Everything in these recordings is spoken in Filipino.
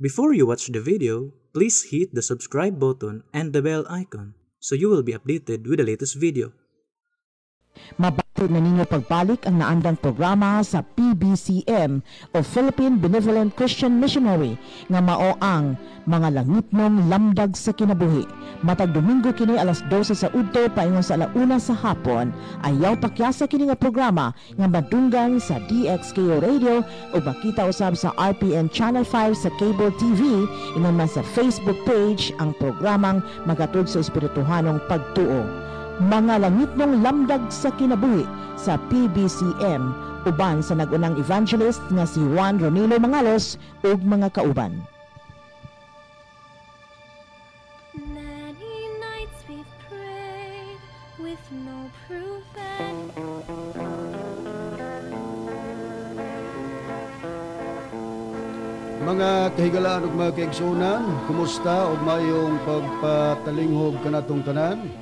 Before you watch the video, please hit the subscribe button and the bell icon so you will be updated with the latest video. My Pagpalik ang naandang programa sa PBCM o Philippine Benevolent Christian Missionary nga mao ang mga langit mong lamdag sa kinabuhi. Matag Domingo kini alas 12 sa udto paingon sa alauna sa hapon ayaw pakyasa kini nga programa nga madunggan sa DXKO Radio o makita usab sa RPN Channel 5 sa Cable TV inaman sa Facebook page ang programang magatud sa espirituhanong pagtuo mga langit ng lamdag sa kinabuhi sa PBCM uban sa nagunang evangelist nga si Juan Ronilo Mangalos ug mga kauban. Mga kahigalaan ug mga kaigsunan, kumusta ug mayong pagpatalinghog kanatong tanan?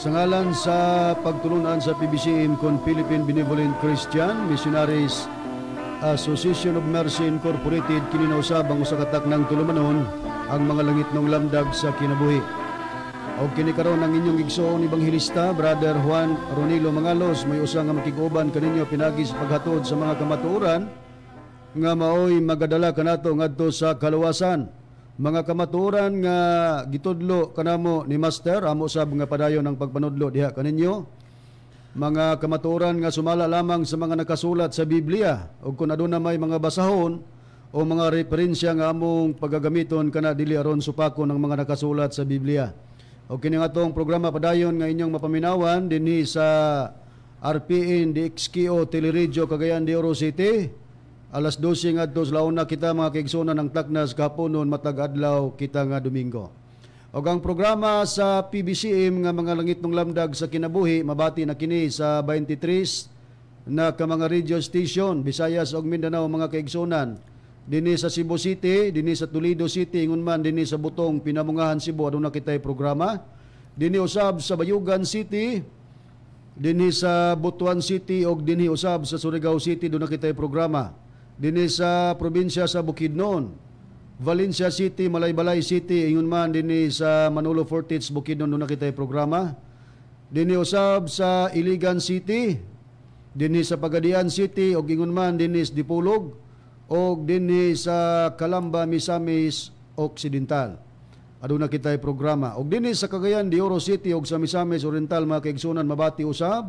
Sa ngalan sa pagtulungan sa PBCM con Philippine Benevolent Christian Missionaries Association of Mercy Incorporated kininausab ang usakatak ng tulumanon ang mga langit ng lamdag sa kinabuhi. O kinikaroon ng inyong igsoon Ibanghilista, Brother Juan Ronilo Mangalos, may usang nga makikuban kaninyo pinagi sa paghatod sa mga kamatuoran nga maoy magadala kanato ngadto sa kaluwasan mga kamaturan nga gitudlo kanamo ni Master amo sab nga padayon ang pagpanudlo diha kaninyo mga kamaturan nga sumala lamang sa mga nakasulat sa Biblia ug kun aduna may mga basahon o mga referensya nga among pagagamiton kana dili aron supako ang mga nakasulat sa Biblia o kining atong programa padayon nga inyong mapaminawan dinhi sa RPN DXQO Teleradio Cagayan de Oro City Alas 12 nga adto launa kita mga kaigsoonan ng Taknas kapunon matag adlaw kita nga Domingo. Og ang programa sa PBCM nga mga langit ng lamdag sa kinabuhi mabati na kini sa 23 na ka mga radio station Bisayas og Mindanao mga kaigsoonan. Dinhi sa Cebu City, dinhi sa Toledo City, ingon man dinhi sa Butong Pinamungahan Cebu aduna kitay programa. Dinhi usab sa Bayugan City, dinhi sa Butuan City og dinhi usab sa Surigao City do na kitay programa dinhi sa probinsya sa Bukidnon, Valencia City, Malaybalay City, ingon man dinhi sa Manolo Fortis, Bukidnon nuna kita programa. Dinhi usab sa Iligan City, dinhi sa Pagadian City og ingon man dinhi sa Dipolog og dinhi sa Kalamba, Misamis Occidental. Aduna kita programa og dinhi sa Cagayan de Oro City og sa Misamis Oriental mga kaigsunan mabati usab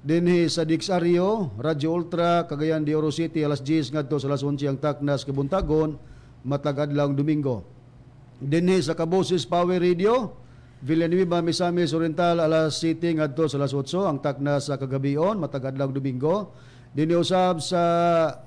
Dinhi sa Dixario, Radyo Ultra, Cagayan de Oro City, alas 10 ngadto sa alas 11 ang Taknas, Kabuntagon, matagad lang Domingo. Dinhi sa Kaboses Power Radio, Villanueva, Misamis Oriental, alas 7 ngadto sa alas 8 ang Taknas sa Kagabion, matagad lang Domingo. Dinhi usab sa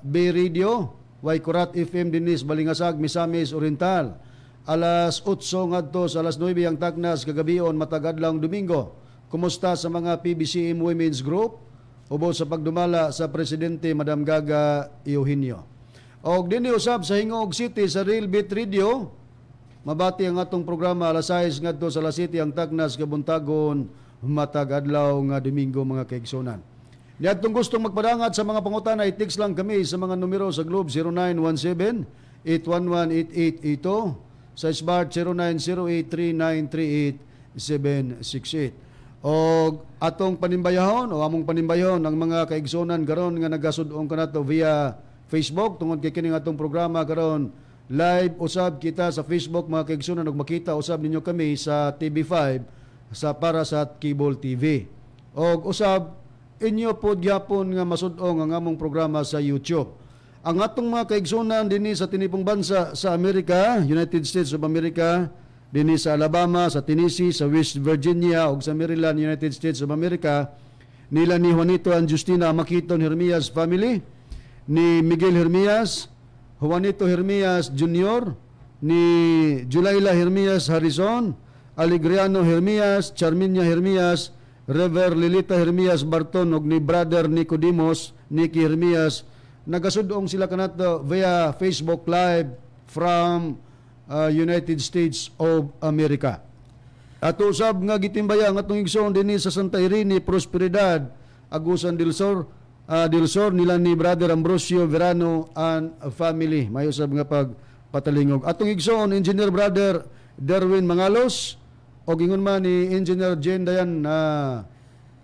B Radio, Waikurat FM Dinis Balingasag, Misamis Oriental, alas 8 ngadto sa alas 9 ang Taknas, Kagabion, matag-adlaw Domingo. Kumusta sa mga PBCM Women's Group? Ubo sa pagdumala sa Presidente Madam Gaga Eugenio. Og dinhi usab sa Hingog City sa Real Beat Radio. Mabati ang atong programa alas 6 ngadto sa La City ang Tagnas Gabuntagon, matag adlaw nga Domingo mga kaigsunan. Niadtong gustong magpadangat sa mga pangutan ay text lang kami sa mga numero sa Globe 0917 811 888 ito sa Smart 0908 o atong panimbayahon o among panimbayahon ng mga kaigsonan karon nga nagasudong nato via Facebook tungod kay kining atong programa karon live usab kita sa Facebook mga kaigsonan og makita usab ninyo kami sa TV5 sa para sa Cable TV og usab inyo pod gyapon nga masudong ang among programa sa YouTube ang atong mga kaigsonan dinhi sa tinipong bansa sa Amerika United States of America dinhi sa Alabama, sa Tennessee, sa West Virginia ug sa Maryland, United States of America nila ni Juanito and Justina Makiton Hermias family ni Miguel Hermias, Juanito Hermias Jr., ni Julayla Hermias Harrison, Alegriano Hermias, Charminia Hermias, Rever Lilita Hermias Barton og ni brother Nicodemus Nikki Hermias nagasudong sila kanato via Facebook Live from uh, United States of America. At usab nga gitimbaya atong igsoon dinhi sa Santa Irene Prosperidad Agusan del Sur uh, del Sur nila ni Brother Ambrosio Verano and family. Mayo sab nga pagpatalingog. Atong igsoon Engineer Brother Darwin Mangalos o gingon man ni Engineer Jen Dayan na uh,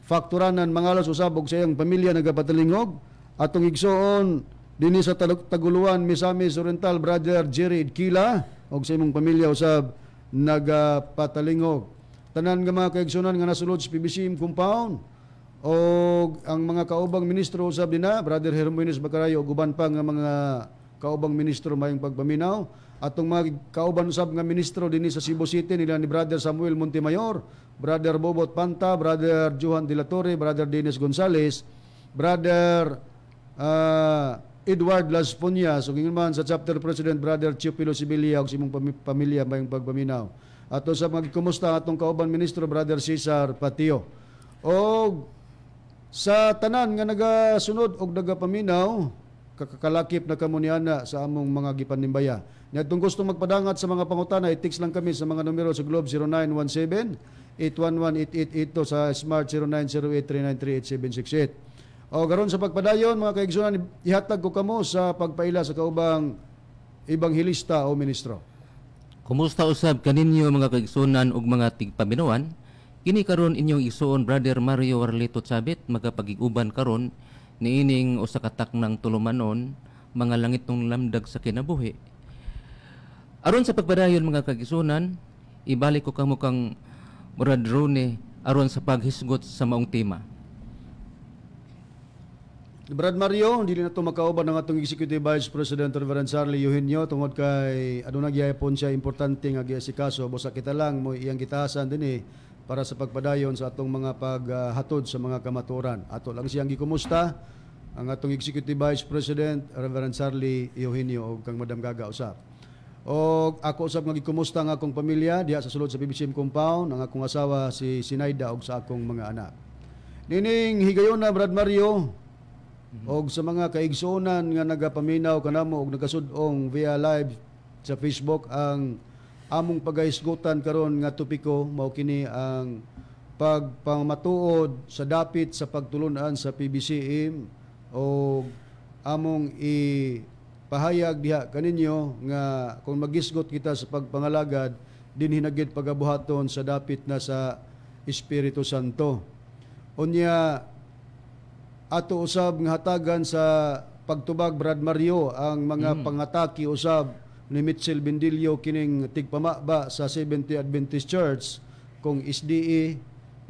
fakturanan Mangalos usab og sayang pamilya nagapatalingog. Atong igsoon dinhi sa Taguluan Misamis Oriental Brother Jerry Kila o sa imong pamilya usab nagapatalingog. Tanan nga mga kaigsunan nga nasulod sa PBCM compound o ang mga kaubang ministro usab dinha, Brother Hermoines Bacarayo o guban pa nga mga kaubang ministro mayong pagpaminaw atong mga kauban usab nga ministro dinhi sa Cebu City nila ni Brother Samuel Montemayor, Brother Bobot Panta, Brother Johan De La Torre, Brother Dennis Gonzales, Brother uh, Edward Lasponias ug ingon man sa chapter president brother Chief Pilo Sibilia ug simong pamilya mayong pagpaminaw. Ato sa magkumusta atong kauban ministro brother Cesar Patio. Og sa tanan nga nagasunod og nagapaminaw kakakalakip na kamuniana sa among mga gipanimbaya. Ngadtong gusto magpadangat sa mga pangutana, i-text lang kami sa mga numero sa Globe 0917 811 sa Smart 0908 393 o garon sa pagpadayon mga kaigsunan ihatag ko kamo sa pagpaila sa kaubang ebanghelista o ministro. Kumusta usab kaninyo mga kaigsunan ug mga tigpaminuan? Kini karon inyong isuon brother Mario Warlito Sabit magapagiguban karon niining usa ka taknang tulumanon mga langit ng lamdag sa kinabuhi. Aron sa pagpadayon mga kaigsunan, ibalik ko kamo kang Muradrone aron sa paghisgot sa maong tema. Brad Mario, dili na to makauban ng atong Executive Vice President Reverend Charlie Eugenio tungod kay aduna gyay nagyayapon siya importante nga giasikaso busa kita lang mo iyang gitahasan dinhi eh, para sa pagpadayon sa atong mga paghatod sa mga kamaturan. Ato lang siyang gikumusta ang atong Executive Vice President Reverend Charlie Eugenio og kang Madam Gaga usap. O ako usab nga gikumusta ang akong pamilya diha sa sulod sa PBCM compound ang akong asawa si Sinaida og sa akong mga anak. Nining higayon na Brad Mario, Mm-hmm. O sa mga kaigsunan nga nagapaminaw kanamo og nagasud-ong via live sa Facebook ang among pagahisgutan karon nga topiko mao kini ang pagpamatuod sa dapit sa pagtulunan sa PBCM o among ipahayag diha kaninyo nga kung magisgot kita sa pagpangalagad din hinagit pagabuhaton sa dapit na sa Espiritu Santo. Unya ato usab nga hatagan sa pagtubag Brad Mario ang mga mm. Mm-hmm. pangataki usab ni Mitchell Bendilio kining tigpamaba sa 70 Adventist Church kung SDE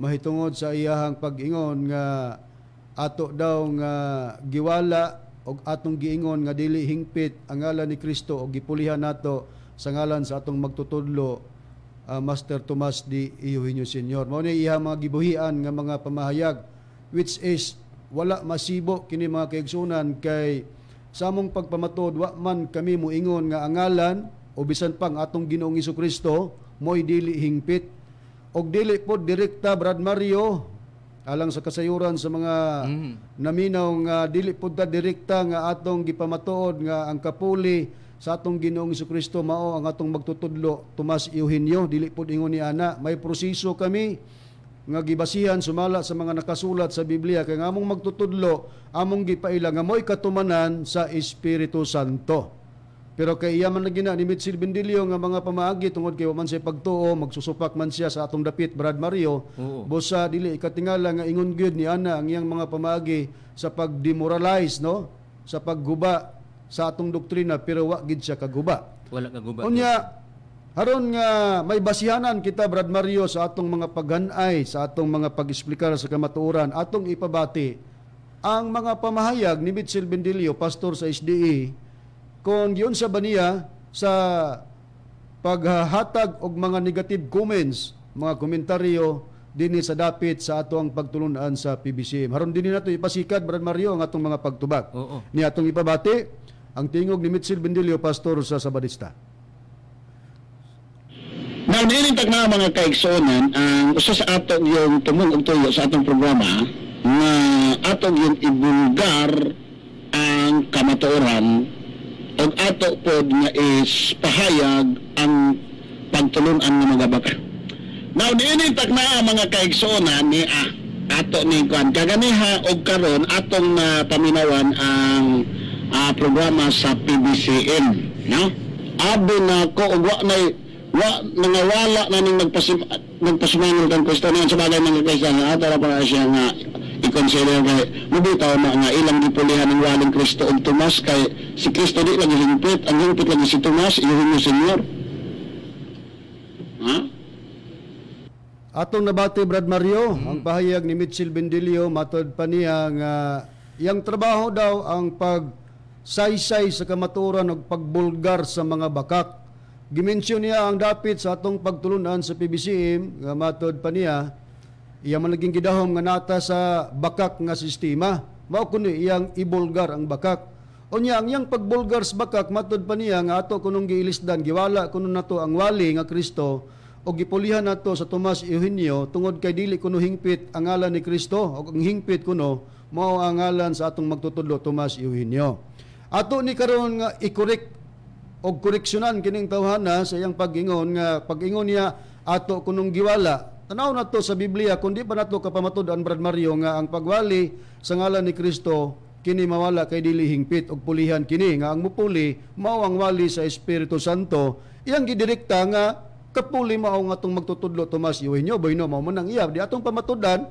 mahitungod sa iyahang pag-ingon nga ato daw nga giwala og atong giingon nga dili hingpit ang ngalan ni Kristo og gipulihan nato sa ngalan sa atong magtutudlo uh, Master Tomas di Iuhinyo Senior. Mao ni iha mga gibuhian nga mga pamahayag which is wala masibo kini mga kaigsunan kay among pagpamatod wa man kami moingon nga angalan o bisan pang atong Ginoong Hesus Kristo moy dili hingpit og dili pod direkta Brad Mario alang sa kasayuran sa mga mm. naminaw nga dili pod ta direkta nga atong gipamatuod nga ang kapuli sa atong Ginoong Hesus Kristo mao ang atong magtutudlo Tomas Eugenio dili pod ingon ni ana may proseso kami nga gibasihan sumala sa mga nakasulat sa Biblia kay ngamong magtutudlo among gipaila nga mo'y katumanan sa Espiritu Santo. Pero kay iya man na gina ni Mitchell Bendilio nga mga pamaagi tungod kay man siya pagtuo magsusupak man siya sa atong dapit Brad Mario Oo. busa dili ikatingala nga ingon gyud ni ana ang iyang mga pamaagi sa pagdemoralize no sa pagguba sa atong doktrina pero wa gid siya kaguba. Wala kaguba. Unya Haron nga may basihanan kita Brad Mario sa atong mga paghanay, sa atong mga pag-explicar sa kamatuoran, atong ipabati ang mga pamahayag ni Mitchell Bendilio, pastor sa SDE, kung giyon sa baniya sa paghahatag og mga negative comments, mga komentaryo dinhi sa dapit sa atong ang pagtulunan sa PBCM. Haron dinhi nato ipasikat Brad Mario ang atong mga pagtubag. Oo. Ni atong ipabati ang tingog ni Mitchell Bendilio, pastor sa Sabadista. Now, niling tagna mga kaigsoonan, ang uh, usa sa atong yung tumunog tuyo sa atong programa na atong yung ibulgar ang kamatuoran o ato pod nga is pahayag ang pagtulunan ng mga baka. Now, niling tagna mga kaigsoonan ni ah, ato ni Kwan. Kaganiha og karon atong na uh, paminawan ang uh, programa sa PBCM. No? Abi na ko og wa na wa nangawala na ning nagpasim nagpasimanol kang Kristo sa bagay mga Kristiyano at para para siya nga ikonselo kay mubitaw na nga ilang gipulihan ng waling Kristo og Tomas kay si Kristo di lang hingpit ang hingpit lang si Tomas iyon mo Senyor ha Atong nabati Brad Mario hmm. ang pahayag ni Mitchell Bendilio matod pa niya nga yang trabaho daw ang pag saysay sa kamaturan o pagbulgar sa mga bakak Gimensyon niya ang dapit sa atong pagtulunan sa PBCM nga matod pa niya iya man naging gidahom nga nata sa bakak nga sistema mao kuno iyang ibulgar ang bakak o niya ang iyang pagbulgar sa bakak matod pa niya nga ato kunong giilisdan giwala kuno nato ang wali nga Kristo o gipulihan nato sa Tomas Eugenio tungod kay dili kuno hingpit ang ngalan ni Kristo o ang hingpit kuno mao ang ngalan sa atong magtutudlo Tomas Eugenio ato ni karon nga i-correct og koreksyonan kining tawhana sa iyang pag-ingon nga pag-ingon niya ato kunong giwala tanaw nato sa Biblia kundi pa nato kapamatud-an Brad Mario nga ang pagwali sa ngalan ni Kristo kini mawala kay dili hingpit og pulihan kini nga ang mupuli mao ang wali sa Espiritu Santo iyang gidirekta nga kapuli mao nga atong magtutudlo Tomas Yuhinyo boyno mao man ang iya di atong pamatudan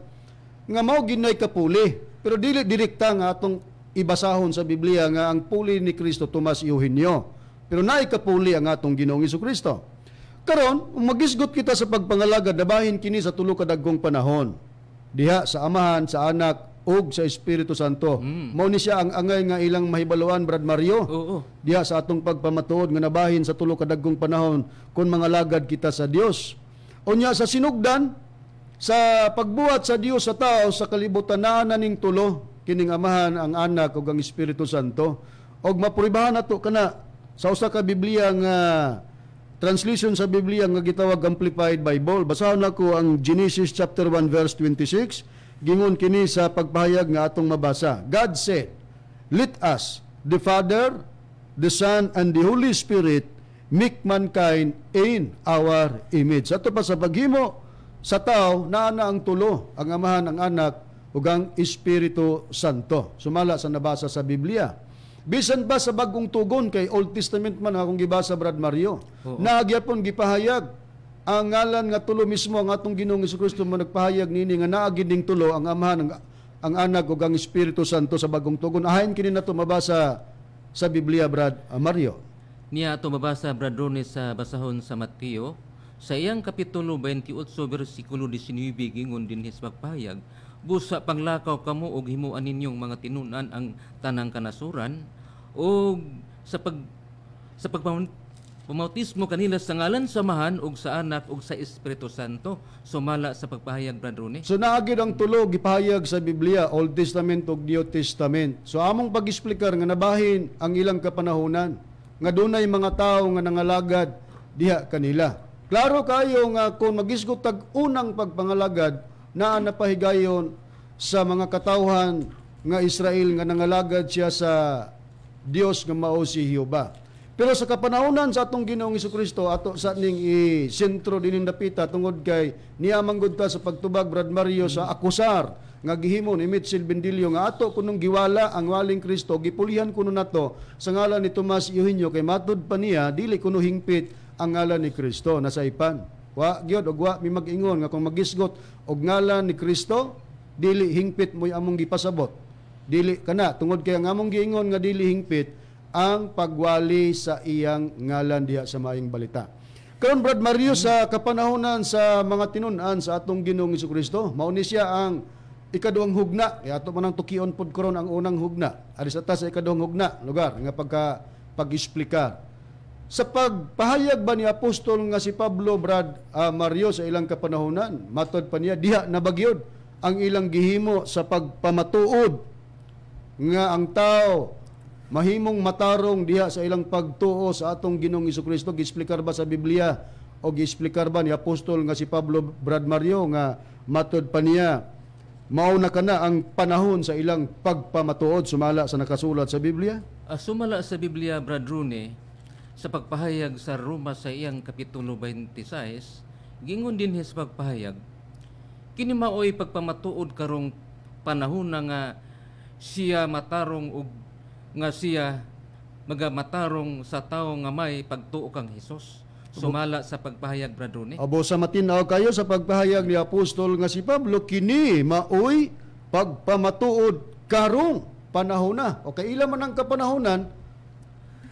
nga mao ginay kapuli pero dili direkta nga atong ibasahon sa Biblia nga ang puli ni Kristo Tomas Eugenio. Pero naikapuli ang atong Ginoong Kristo. Karon, magisgot kita sa pagpangalagad na kini sa tulo kadagkong panahon. Diha sa amahan, sa anak, ug sa Espiritu Santo. Mm. Mao ni siya ang angay nga ilang mahibaluan Brad Mario. Oo. Diha sa atong pagpamatuod nga nabahin sa tulo ka dagkong panahon kon mangalagad kita sa Dios. Unya sa sinugdan sa pagbuhat sa Dios sa tao sa kalibutan na naning tulo kining amahan ang anak ug ang Espiritu Santo. Og mapuribahan nato kana sa usa ka Biblia nga translation sa Biblia nga gitawag Amplified Bible. Basahon nako ang Genesis chapter 1 verse 26 gingon kini sa pagpahayag nga atong mabasa. God said, "Let us, the Father, the Son and the Holy Spirit make mankind in our image." Ato pa sa paghimo sa tao naana ang tulo, ang amahan ang anak ug ang Espiritu Santo. Sumala sa nabasa sa Biblia. Bisan ba sa bagong tugon kay Old Testament man akong gibasa Brad Mario. Oo. Naagyapon gipahayag ang ngalan nga tulo mismo ang atong Ginoong Kristo mo nagpahayag nini nga naa ning tulo ang amahan ang, ang anak ug ang Espiritu Santo sa bagong tugon. Ahain kini nato mabasa sa Biblia Brad uh, Mario. Niya ato mabasa Brad Rone sa basahon sa Mateo sa iyang kapitulo 28 bersikulo 19 gingon din his magpahayag busa panglakaw kamo og himuan ninyong mga tinunan ang tanang kanasuran o sa pag sa pagpamautismo kanila sa ngalan sa samahan ug sa anak ug sa Espiritu Santo sumala sa pagpahayag Brad Rune. So naagid ang tulog ipahayag sa Biblia Old Testament ug New Testament. So among pag-explicar nga nabahin ang ilang kapanahonan nga dunay mga tawo nga nangalagad diha kanila. Klaro kayo nga kung magisgot tag unang pagpangalagad na napahigayon sa mga katawhan nga Israel nga nangalagad siya sa Dios nga mao si Hioba. Pero sa kapanahonan sa atong Ginoong Kristo ato sa ning i-sentro dinin dapita tungod kay niya manggod ta sa pagtubag Brad Mario sa akusar nga gihimo ni Mitchell Bendilio nga ato kunong giwala ang waling Kristo gipulihan kuno nato sa ngalan ni Tomas Eugenio kay matud pa niya dili kuno hingpit ang ngalan ni Kristo nasa ipan. Wa gyud og wa mi magingon nga kung magisgot og ngalan ni Kristo dili hingpit moy among gipasabot dili kana tungod kay ang among giingon nga dili hingpit ang pagwali sa iyang ngalan diha sa maayong balita. Karon Brad Mario sa kapanahonan sa mga tinun-an sa atong Ginoong Kristo, mao ni siya ang ikaduhang hugna. E ato man ang tukion pod karon ang unang hugna. Ari sa sa ikaduhang hugna lugar nga pagka pag-explika. Sa pagpahayag ba ni apostol nga si Pablo Brad uh, Mario sa ilang kapanahonan, matod pa niya diha nabagyod ang ilang gihimo sa pagpamatuod nga ang tao mahimong matarong diha sa ilang pagtuo sa atong Ginoong Kristo giexplikar ba sa Biblia o giexplikar ba ni apostol nga si Pablo Brad Mario nga matod pa niya mao na kana ang panahon sa ilang pagpamatuod sumala sa nakasulat sa Biblia uh, sumala sa Biblia Brad Rune sa pagpahayag sa Roma sa iyang kapitulo 26 gingon din his pagpahayag kini maoy pagpamatuod karong panahon na nga siya matarong og nga siya magamatarong sa tao nga may pagtuo kang Hesus sumala sa pagpahayag bradrone abo sa matinaw kayo sa pagpahayag ni apostol nga si Pablo kini maoy pagpamatuod karong panahon na o ila man ang kapanahonan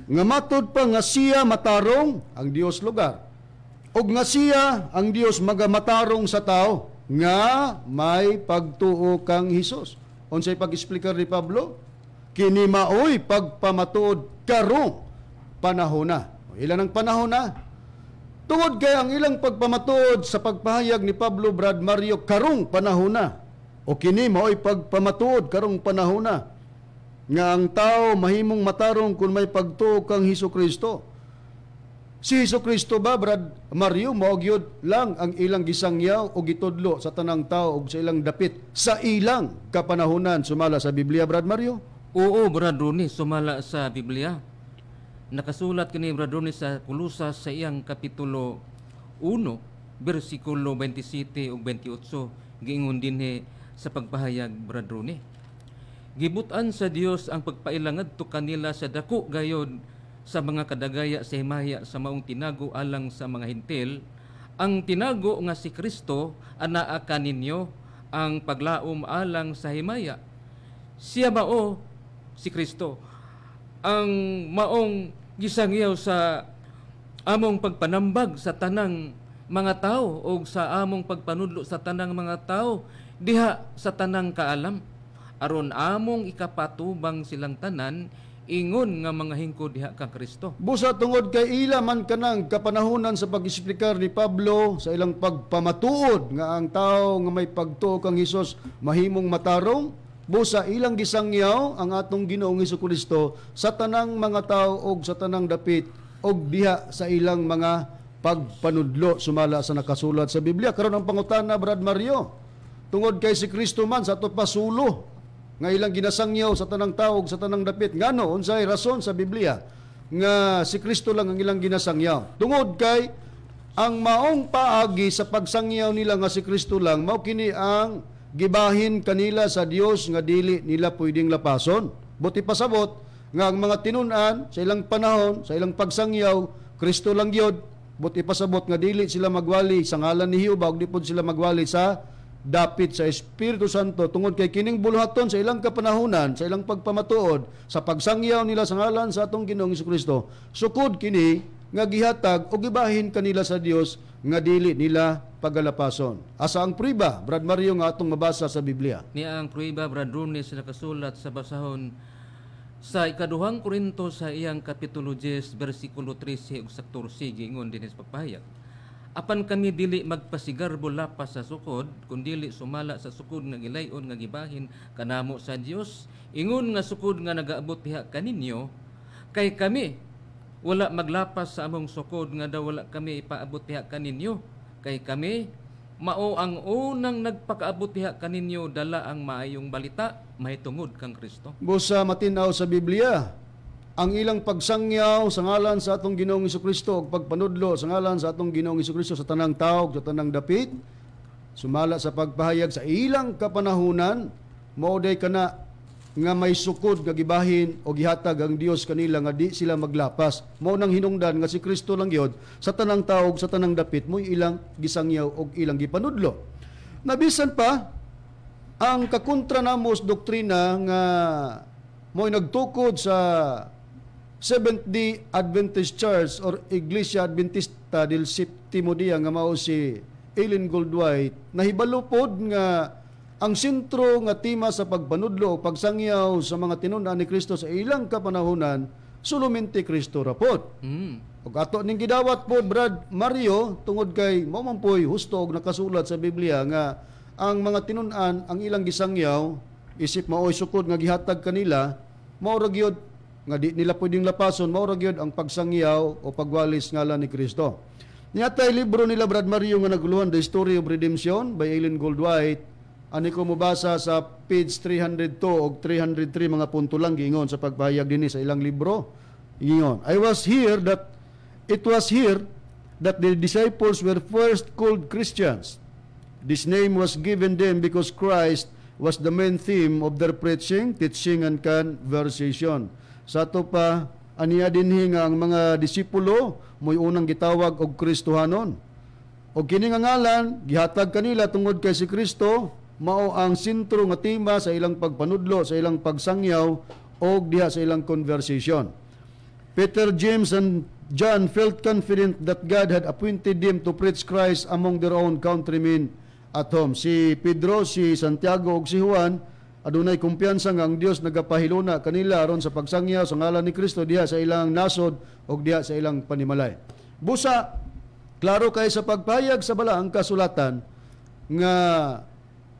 nga matud pa nga siya matarong ang Dios lugar ug nga siya ang Dios magamatarong sa tao nga may pagtuo kang Hesus unsay pag-speaker ni Pablo kini maoy pagpamatuod karong panahon na ilan ang panahon na tungod kay ang ilang pagpamatuod sa pagpahayag ni Pablo Brad Mario karong panahon na o kini maoy pagpamatuod karong panahon na nga ang tao mahimong matarong kung may pagtuo kang Hesus Kristo Si Hesus Kristo ba, Brad Mario, maugyod lang ang ilang gisangyaw o gitudlo sa tanang tao o sa ilang dapit sa ilang kapanahunan sumala sa Biblia, Brad Mario? Oo, Brad Rooney, sumala sa Biblia. Nakasulat kini Brad Rooney sa Kulusa sa iyang Kapitulo 1, versikulo 27 o 28, giingon din he, sa pagpahayag, Brad Rooney. Gibutan sa Dios ang pagpailangad to kanila sa dako gayod sa mga kadagaya sa himaya sa maong tinago alang sa mga hintil, ang tinago nga si Kristo anaa ninyo ang paglaom alang sa himaya. Siya ba o si Kristo ang maong gisangyaw sa among pagpanambag sa tanang mga tao o sa among pagpanudlo sa tanang mga tao diha sa tanang kaalam aron among ikapatubang silang tanan ingon nga mga hingkod diha ka Kristo. Busa tungod kay ila man kanang kapanahunan sa pag-explicar ni Pablo sa ilang pagpamatuod nga ang tao nga may pagtuo kang Hesus mahimong matarong busa ilang gisangyaw ang atong Ginoong Hesus Kristo sa tanang mga tao og sa tanang dapit og diha sa ilang mga pagpanudlo sumala sa nakasulat sa Biblia karon ang pangutana Brad Mario tungod kay si Kristo man sa ato pasulo nga ilang ginasangyaw sa tanang tawog sa tanang dapit ngano unsay rason sa Biblia nga si Kristo lang ang ilang ginasangyaw tungod kay ang maong paagi sa pagsangyaw nila nga si Kristo lang mao kini ang gibahin kanila sa Dios nga dili nila pwedeng lapason buti pasabot nga ang mga tinunan sa ilang panahon sa ilang pagsangyaw Kristo lang gyud buti pasabot nga dili sila magwali sa ngalan ni Hiuba ug di pod sila magwali sa dapit sa Espiritu Santo tungod kay kining buluhaton sa ilang kapanahonan, sa ilang pagpamatuod, sa pagsangyaw nila sa ngalan sa atong Ginoong Kristo. Sukod kini nga gihatag og gibahin kanila sa Dios nga dili nila pagalapason. Asa ang priba, Brad Mario nga atong mabasa sa Biblia. Ni ang priba, Brad Rune, sa nakasulat sa basahon sa ikaduhang Korinto sa iyang kapitulo 10 bersikulo 13 ug 14 gingon dinis papayag apan kami dili magpasigarbo lapas sa sukod kundili sumala sa sukod nga gilayon nga gibahin kanamo sa Dios ingon nga sukod nga nagaabot diha kaninyo kay kami wala maglapas sa among sukod nga daw wala kami ipaabot diha kaninyo kay kami mao ang unang nagpakaabot diha kaninyo dala ang maayong balita mahitungod kang Kristo busa matinaw sa Biblia ang ilang pagsangyaw sa ngalan sa atong Ginoong Kristo ug pagpanudlo sa ngalan sa atong Ginoong Kristo sa tanang tawg sa tanang dapit sumala sa pagpahayag sa ilang kapanahunan mao day kana nga may sukod nga gibahin o gihatag ang Dios kanila nga di sila maglapas mao nang hinungdan nga si Kristo lang gyud sa tanang tawg sa tanang dapit mo ilang gisangyaw og ilang gipanudlo nabisan pa ang kakontra namos doktrina nga mo nagtukod sa Seventh-day Adventist Church or Iglesia Adventista del Séptimo Dia nga mao si Eileen Goldwhite nahibalo pod nga ang sentro nga tema sa pagbanudlo o pagsangyaw sa mga tinun-an ni Kristo sa ilang kapanahonan suluminti Kristo rapod. Mm. Og ato ning gidawat pod Brad Mario tungod kay mao man poy husto og nakasulat sa Biblia nga ang mga tinun-an ang ilang gisangyaw isip maoy sukod nga gihatag kanila mao ra gyud nga di nila pwedeng lapason mao gyud ang pagsangyaw o pagwalis ngala ni Kristo. Niatay libro nila Brad Mario nga naguluhan The Story of Redemption by Eileen Goldwhite ani ko mobasa sa page 302 og 303 mga punto lang gingon sa pagpahayag dinhi sa ilang libro. Giingon, I was here that it was here that the disciples were first called Christians. This name was given them because Christ was the main theme of their preaching, teaching, and conversation. Sa ato pa, aniya dinhi nga ang mga disipulo moy unang gitawag og Kristohanon. Og kini nga ngalan gihatag kanila tungod kay si Kristo mao ang sentro nga tema sa ilang pagpanudlo, sa ilang pagsangyaw og diha sa ilang conversation. Peter, James and John felt confident that God had appointed them to preach Christ among their own countrymen at home. Si Pedro, si Santiago ug si Juan adunay kumpiyansa nga ang Dios nagapahiluna kanila aron sa pagsangya sa ngalan ni Kristo diha sa ilang nasod ug diha sa ilang panimalay. Busa klaro kay sa pagpayag sa balaang kasulatan nga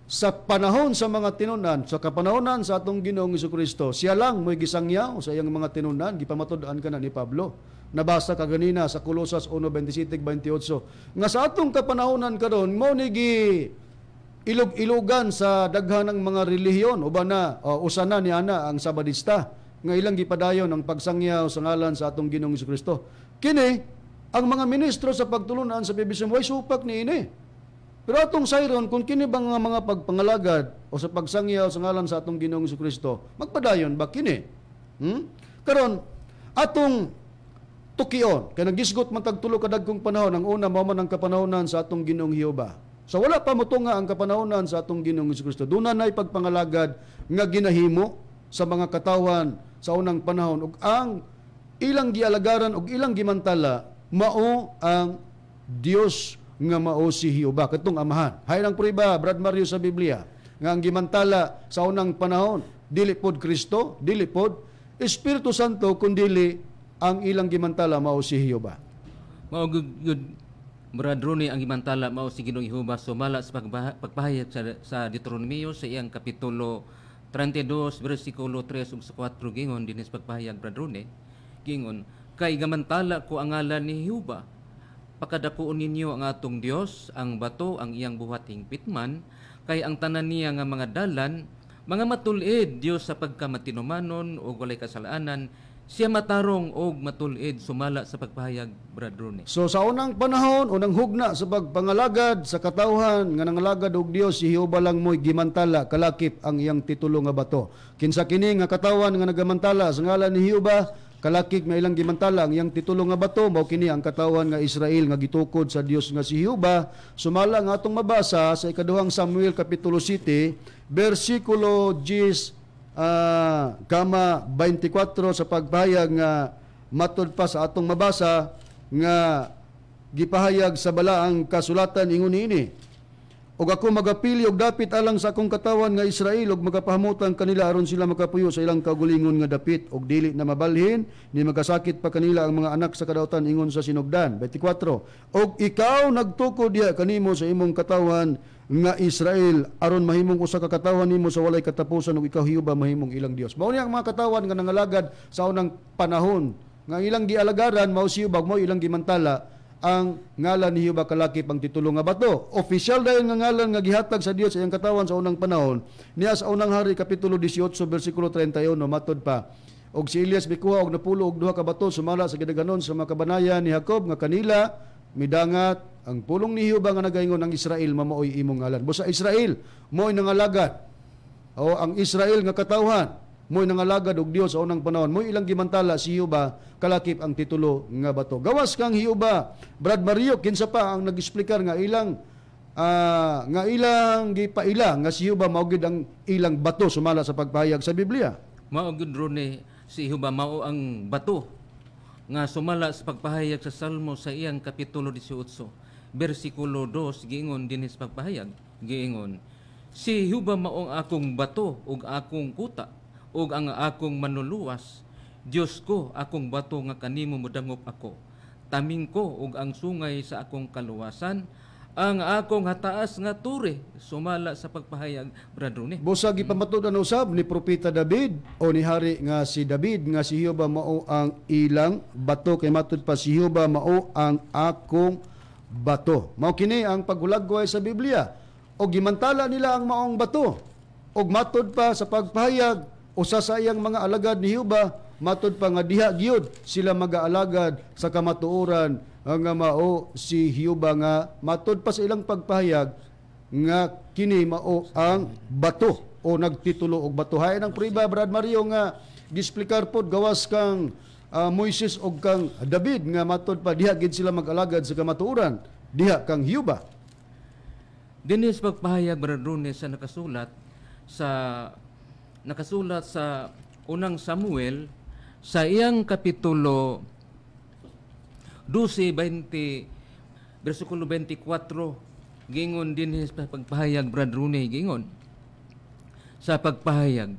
sa panahon sa mga tinunan, sa kapanahonan sa atong Ginoong Kristo, siya lang mo'y gisangyaw sa iyang mga tinunan, gipamatudan ka na ni Pablo. Nabasa ka ganina sa Kulosas 1:27-28. Nga sa atong kapanahonan karon mo ni gi ilog-ilogan sa daghan ng mga relihiyon uban na uh, oh, usana ni ana ang Sabadista nga ilang gipadayon ang pagsangyaw sa ngalan sa atong Ginoong Kristo. Kini ang mga ministro sa pagtulunan sa PBSM way supak ni ini. Pero atong sayron kung kini ba nga mga pagpangalagad o sa pagsangyaw sa ngalan sa atong Ginoong Kristo, magpadayon ba kini? Hmm? Karon atong tukion kay nagisgot man tagtulo kadagkong panahon ang una mao man ang kapanahonan sa atong Ginoong Heoba So wala pa mo nga ang kapanahonan sa atong Ginoong Kristo. Duna na pagpangalagad nga ginahimo sa mga katawhan sa unang panahon ug ang ilang gialagaran ug ilang gimantala mao ang Dios nga mao si Jehova katong amahan. Hay nang priba Brad Mario sa Biblia nga ang gimantala sa unang panahon dili pod Kristo, dili pod Espiritu Santo kundi ang ilang gimantala mao si Jehova. Mao good, Murad ang imantala mao si Ginoong Jehova sumala sa pagpahayag sa, sa Deuteronomio sa iyang kapitulo 32 bersikulo 3 ug 4 gingon dinis pagpahayag Brad gingon kay gamantala ko ang ngalan ni Jehova pakadakuon ninyo ang atong Dios ang bato ang iyang buhat hingpit man kay ang tanan niya nga mga dalan mga matulid Dios sa pagkamatinumanon o walay kasalanan siya matarong og matulid sumala sa pagpahayag bradrone. So sa unang panahon, unang hugna sa pagpangalagad sa katawhan nga nangalagad og Dios si Jehova lang mo'y gimantala kalakip ang iyang titulo nga bato. Kinsa kini nga katawhan nga nagamantala sa ngalan ni Jehova kalakip nga ilang gimantala ang iyang titulo nga bato mao kini ang katawhan nga Israel nga gitukod sa Dios nga si Jehova. Sumala nga atong mabasa sa ikaduhang Samuel kapitulo 7 bersikulo 10 uh, kama 24 sa pagpahayag nga matud pa sa atong mabasa nga gipahayag sa balaang kasulatan ingon ini og ako magapili og dapit alang sa akong katawan nga Israel ug magapahamutan kanila aron sila makapuyo sa ilang kagulingon nga dapit ug dili na mabalhin ni magasakit pa kanila ang mga anak sa kadautan ingon sa sinugdan 24 og ikaw nagtuko diha kanimo sa imong katawan nga Israel aron mahimong usa ka katawhan nimo sa walay katapusan ug ikaw hiuba mahimong ilang Dios mao ni ang mga katawhan nga nangalagad sa unang panahon nga ilang gialagaran mao si hubag mao ilang gimantala ang ngalan ni Hiuba kalaki pang titulo nga bato. Official dayon nga ngalan nga gihatag sa Dios sa iyang katawan sa unang panahon. Niya sa unang hari kapitulo 18 bersikulo 31 matod pa. Og si Elias mikuha og napulo og duha ka bato sumala sa gidaganon sa mga kabanayan ni Jacob nga kanila midangat ang pulong ni Jehovah nga nagaingon ang Israel mamaoy imong ngalan. Busa Israel mo'y nangalagad. O ang Israel nga katawhan mo'y nangalagad og Dios sa unang panahon. Mo'y ilang gimantala si Jehovah kalakip ang titulo nga bato. Gawas kang Jehovah. Brad Mario kinsa pa ang nag explain nga ilang uh, nga ilang gipaila nga si Jehovah mao gid ang ilang bato sumala sa pagpahayag sa Biblia. Mao gid ni si Jehovah mao ang bato nga sumala sa pagpahayag sa Salmo sa iyang kapitulo 18 bersikulo 2 giingon dinis pagpahayag giingon si huba maong akong bato ug akong kuta ug ang akong manuluwas Dios ko akong bato nga kanimo modangop ako taming ko ug ang sungay sa akong kaluwasan ang akong hataas nga turi sumala sa pagpahayag bradrone busag gipamatudan hmm. usab ni propeta David o ni hari nga si David nga si Jehova mao ang ilang bato kay matud pa si Jehova mao ang akong bato. Mao kini ang paghulagway sa Biblia. O gimantala nila ang maong bato. O matod pa sa pagpahayag usa sa iyang mga alagad ni Hiuba matod pa nga diha gyud sila magaalagad sa kamatuoran ah, nga mao si Hiuba nga matod pa sa ilang pagpahayag nga kini mao ang bato o nagtitulo og bato hay ang priba Brad Mario nga gisplikar pod gawas kang uh, Moises og kang David nga matod pa diha gid sila mag-alagad sa kamatuoran diha kang Yuba. Dinis pagpahayag Bradunes sa nakasulat sa nakasulat sa unang Samuel sa iyang kapitulo 12:20 bersikulo 24 gingon dinis pagpahayag Bradunes gingon sa pagpahayag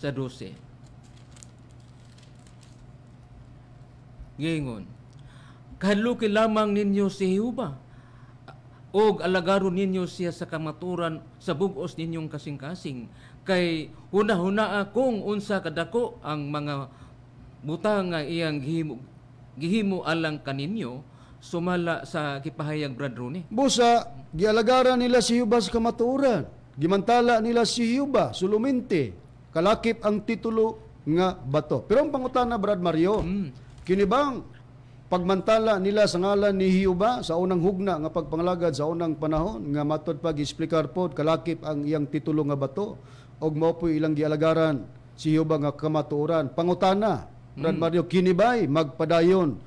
sa 12 Gingon, Kahaluki lamang ninyo si Hiuba, o alagaron ninyo siya sa kamaturan sa bugos ninyong kasing-kasing. Kay huna-huna akong unsa kadako ang mga buta nga iyang gihimo, gihimo alang kaninyo, sumala sa kipahayag bradrone. Busa, gialagaran nila si Hiuba sa kamaturan. Gimantala nila si Hiuba, sulumente, Kalakip ang titulo nga bato. Pero ang pangutana, Brad Mario, mm Kinibang, pagmantala nila sa ngalan ni Hiuba sa unang hugna nga pagpanglagad sa unang panahon nga matod pag isplikar pod kalakip ang iyang titulo nga bato og maopoy ilang gialagaran si Hiuba nga kamatuoran pangutana mm. Brad Mario kinibay magpadayon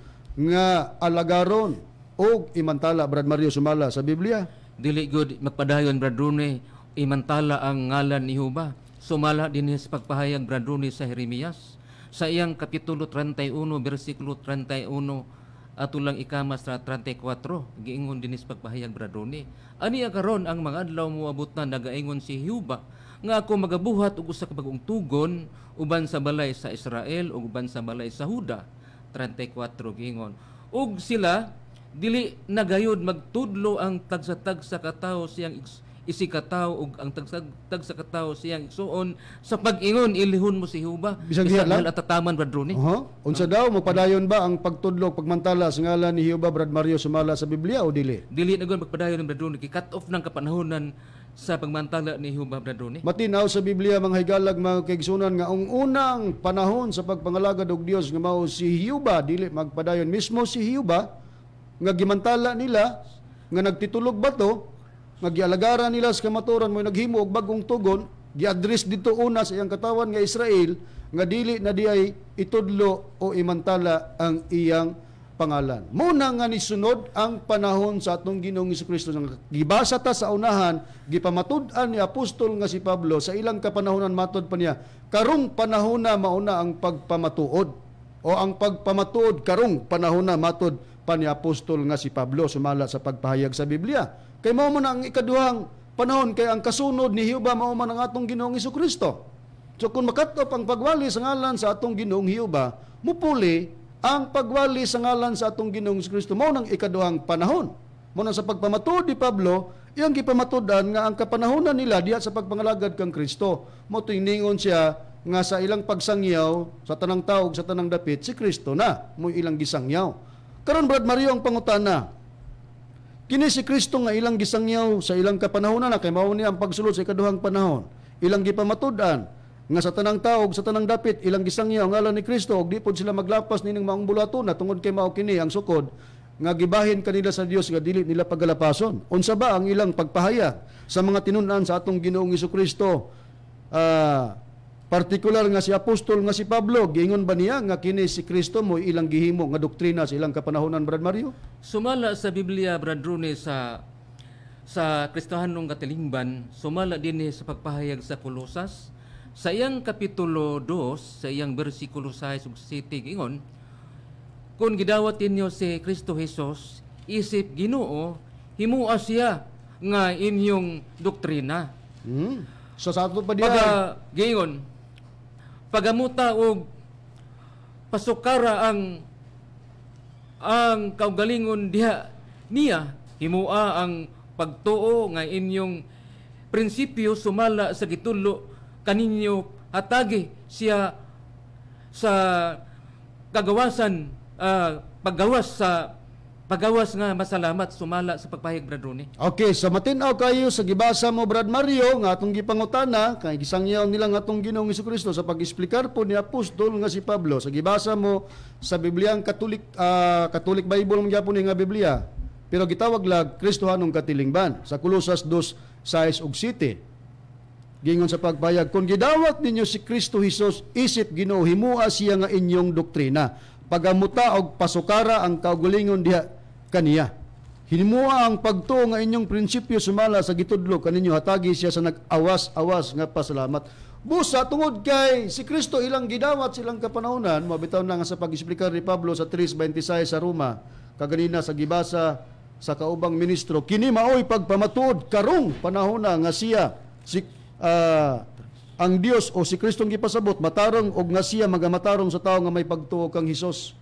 nga alagaron og imantala Brad Mario sumala sa Biblia dili gud magpadayon Brad Rune imantala ang ngalan ni Hiuba sumala dinhi sa pagpahayag Brad Rune sa Jeremias sa iyang Kapitulo 31, bersikulo 31, atulang ikama sa 34, giingon dinis pagpahayag bradoni. Ani karon ang mga adlaw mo abot na nagaingon si Hiuba nga ako magabuhat og usa ka bagong tugon uban sa balay sa Israel ug uban sa balay sa Huda. 34 giingon. Ug sila dili nagayod magtudlo ang tagsa-tagsa ka tawo siyang isikataw ug ang tagsag tagsakataw siyang igsuon sa pag-ingon ilihon mo si Huba bisag diha lang atataman brad Ronnie uh -huh. unsa uh ah. -huh. daw magpadayon ba ang pagtudlok pagmantala sa ngalan ni Huba brad Mario sumala sa Biblia o dili dili na gud magpadayon brad kay cut off ng kapanahonan sa pagmantala ni Huba Bradrone? Matinaw sa Biblia mga higalag mga kaigsunan nga ang unang panahon sa pagpangalagad og Dios nga mao si Huba dili magpadayon mismo si Huba nga gimantala nila nga nagtitulog ba to nga nila sa kamaturan mo'y naghimo og bagong tugon gi-address dito una sa iyang katawan nga Israel nga dili na diay itudlo o imantala ang iyang pangalan. Muna nga ni sunod ang panahon sa atong Ginoong Kristo nga gibasa ta sa unahan gipamatud-an ni apostol nga si Pablo sa ilang kapanahonan matod pa niya karong panahon na mauna ang pagpamatuod o ang pagpamatuod karong panahon na matod pa ni Apostol nga si Pablo sumala sa pagpahayag sa Biblia. Kay mao man ang ikaduhang panahon kay ang kasunod ni Hiuba mao man ang atong Ginoong Hesus Kristo. So kung makatop ang pagwali sa ngalan sa atong Ginoong Hiuba, mupuli ang pagwali sa ngalan sa atong Ginoong Kristo mao nang ikaduhang panahon. Mao sa pagpamatud ni Pablo, iyang gipamatudan nga ang kapanahonan nila diha sa pagpangalagad kang Kristo. Mao ningon siya nga sa ilang pagsangyaw sa tanang tawag sa tanang dapit si Kristo na mo ilang gisangyaw. Karon Brad Mario ang pangutana. Kini si Kristo nga ilang gisangyaw sa ilang kapanahon na kay mao niya ang pagsulod sa ikaduhang panahon. Ilang gipamatud-an nga sa tanang taog sa tanang dapit ilang gisangyaw ang ngalan ni Kristo og di pod sila maglapas nining maong bulaton na tungod kay mao kini ang sukod nga gibahin kanila sa Dios nga dili nila pagalapason. Unsa ba ang ilang pagpahaya sa mga tinunan sa atong Ginoong Hesukristo? Ah uh, Partikular nga si Apostol nga si Pablo, gingon ba niya nga kini si Kristo mo ilang gihimo nga doktrina sa ilang kapanahonan, Brad Mario? Sumala sa Biblia, Brad Rune, sa sa Kristohanong Katilingban, sumala din sa pagpahayag sa Kolosas. Sa iyang Kapitulo 2, sa iyang bersikulo 6 ug 7, ingon, Kung gidawat inyo si Kristo Jesus, isip ginoo, himua siya nga inyong doktrina. Hmm. So sa ato pa diyan. Pag uh, pagamuta og pasukara ang ang kaugalingon diha niya himua ang pagtuo nga inyong prinsipyo sumala sa gitulo kaninyo hatagi siya sa kagawasan uh, paggawas sa Pagawas nga masalamat sumala sa pagpahayag Brad Rune. Okay, so matinaw kayo sa gibasa mo Brad Mario nga atong gipangutana kay gisangyaw nila nga atong Ginoong Kristo sa pag-explicar po ni apostol nga si Pablo sa gibasa mo sa Bibliang Katolik uh, ah, Catholic Bible man gyapon nga Biblia. Pero gitawag lag Kristohanong katilingban sa Kolosas 2 size ug city. Gingon sa pagbayag kung gidawat ninyo si Kristo Hesus isip Ginoo himua siya nga inyong doktrina pagamuta og pasukara ang kaugulingon diha kaniya. Hinimuha ang pagtuo nga inyong prinsipyo sumala sa gitudlo kaninyo hatagi siya sa nag-awas-awas nga pasalamat. Busa tungod kay si Kristo ilang gidawat silang kapanahonan mabitaw na nga sa pag-explicar ni Pablo sa 3:26 sa Roma kaganina sa gibasa sa kaubang ministro kini maoy pagpamatuod karong panahon na nga siya si uh, ang Dios o si Kristong gipasabot matarong og nga siya magamatarong sa tawo nga may pagtuo kang Hesus.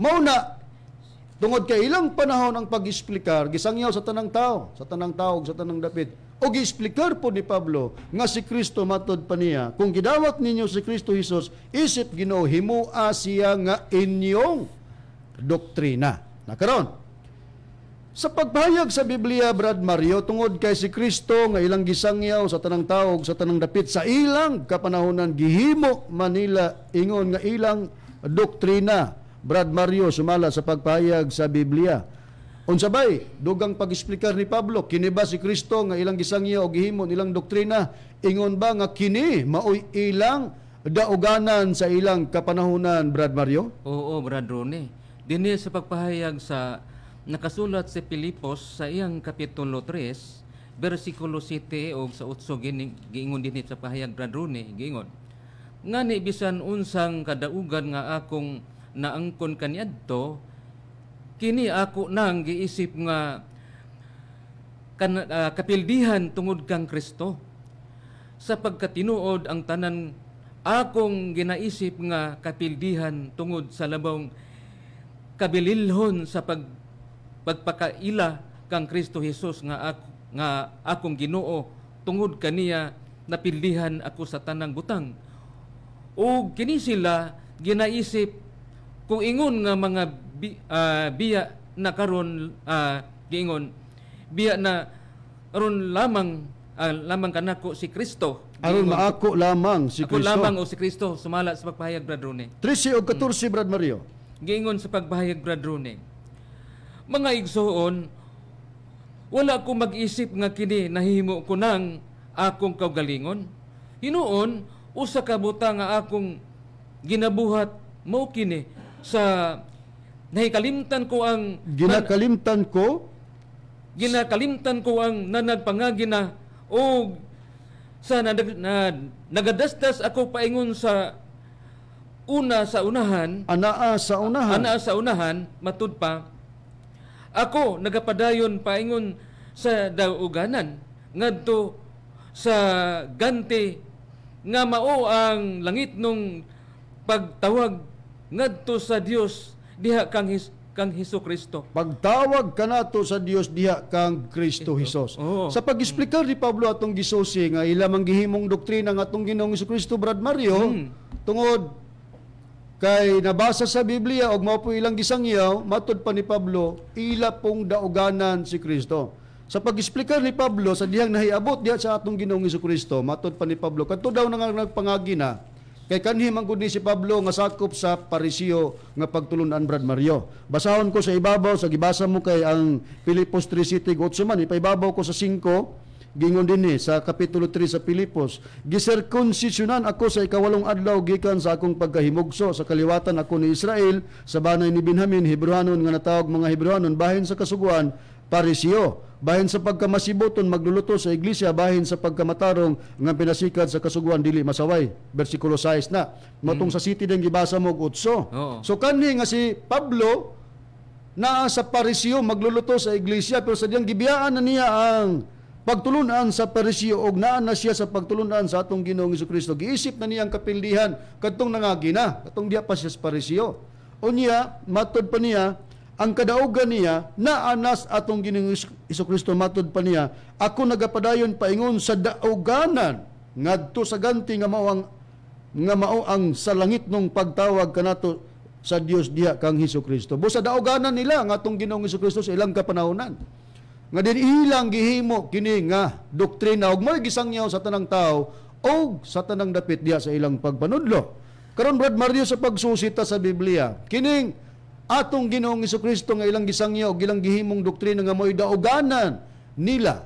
Mao na Tungod kay ilang panahon ang pag-explicar, gisangyaw sa tanang tao, sa tanang tao, sa tanang dapit. O gi-explicar po ni Pablo nga si Kristo matod pa niya, kung gidawat ninyo si Kristo Hesus, isip Ginoo himua siya nga inyong doktrina. Nakaron. Sa pagpahayag sa Biblia, Brad Mario, tungod kay si Kristo nga ilang gisangyaw sa tanang tao, sa tanang dapit, sa ilang kapanahonan gihimo Manila ingon nga ilang doktrina Brad Mario sumala sa pagpahayag sa Biblia. Unsabay, dugang pag-explicar ni Pablo, kini ba si Kristo nga ilang gisangya o gihimon ilang doktrina, ingon ba nga kini maoy ilang dauganan sa ilang kapanahunan, Brad Mario? Oo, Brad Rone. Dini sa pagpahayag sa nakasulat sa si Pilipos sa iyang kapitulo 3, bersikulo 7 o sa 8 gining, giingon din sa pahayag Brad Rone, giingon. Nga ni bisan unsang kadaugan nga akong na angkon kaniadto kini ako nang giisip nga kan, uh, ah, kapildihan tungod kang Kristo sa pagkatinuod ang tanan akong ginaisip nga kapildihan tungod sa labong kabililhon sa pag, pagpakaila kang Kristo Hesus nga ako, nga akong Ginoo tungod kaniya napildihan ako sa tanang butang. O kini sila ginaisip kung ingon nga mga bi, uh, biya na karon uh, giingon biya na aron lamang uh, lamang kanako si Kristo aron maako lamang si Kristo ako lamang o si Kristo sumala sa pagpahayag brad Rune 13 o 14 hmm. brad Mario giingon sa pagpahayag brad Rune mga igsoon wala ko mag-isip nga kini nahimo ko nang akong kaugalingon hinuon usa ka buta nga akong ginabuhat mo kini sa nahikalimtan ko ang ginakalimtan ko ginakalimtan ko ang nanagpangagina o sa na, na, nagadasdas ako paingon sa una sa unahan anaa sa unahan anaa sa unahan matud pa ako nagapadayon paingon sa dauganan ngadto sa ganti nga mao ang langit nung pagtawag ngadto sa Dios diha kang his, kang Hesus Kristo. Pagtawag kanato sa Dios diha kang Kristo Hesus. Oh. Sa pag-explain ni Pablo atong gisusi nga ila man gihimong doktrina nga atong Ginoong Hesus Kristo Brad Mario mm. tungod kay nabasa sa Biblia og mao po ilang gisangyaw matud pa ni Pablo ila pong dauganan si Kristo sa pag-explain ni Pablo sa dihang nahiabot diha sa atong Ginoong Hesus Kristo matud pa ni Pablo kadto daw nang nagpangagi na Kay kanhi man gud ni si Pablo nga sakop sa Pariseo nga pagtulunan Brad Mario. Basahon ko sa ibabaw sa gibasa mo kay ang Filipos 3:8 man ipaibabaw ko sa 5 gingon dinhi sa kapitulo 3 sa Pilipos gisirkunsisyonan ako sa ikawalong adlaw gikan sa akong pagkahimugso sa kaliwatan ako ni Israel sa banay ni Benjamin Hebrewanon nga natawag mga Hebrewanon bahin sa kasuguan Pariseo bahin sa pagkamasibuton magluluto sa iglesia bahin sa pagkamatarong nga pinasikat sa kasuguan dili masaway bersikulo 6 na matong mm. sa city din gibasa mo utso so kanhi nga si Pablo naa sa parisyo magluluto sa iglesia pero sadyang gibiyaan na niya ang pagtulunan sa parisyo og naa na siya sa pagtulunan sa atong Ginoong Kristo giisip na niya ang kapildihan kadtong nangagina kadtong diya pa siya sa parisyo unya matod pa niya ang kadaugan niya na anas atong gining Kristo matod pa niya ako nagapadayon paingon sa dauganan ngadto sa ganti nga mao ang nga mao ang sa langit nung pagtawag kanato sa Dios diha kang Hesus Kristo bo sa dauganan nila nga atong Ginoong Hesus Kristo sa ilang kapanahonan nga din ilang gihimo kini nga doktrina og may gisangyaw sa tanang tao o sa tanang dapit diha sa ilang pagpanudlo karon brad Mario sa pagsusita sa Biblia kining atong Ginoong Kristo nga ilang gisangyo o ilang gihimong doktrina nga mo'y dauganan nila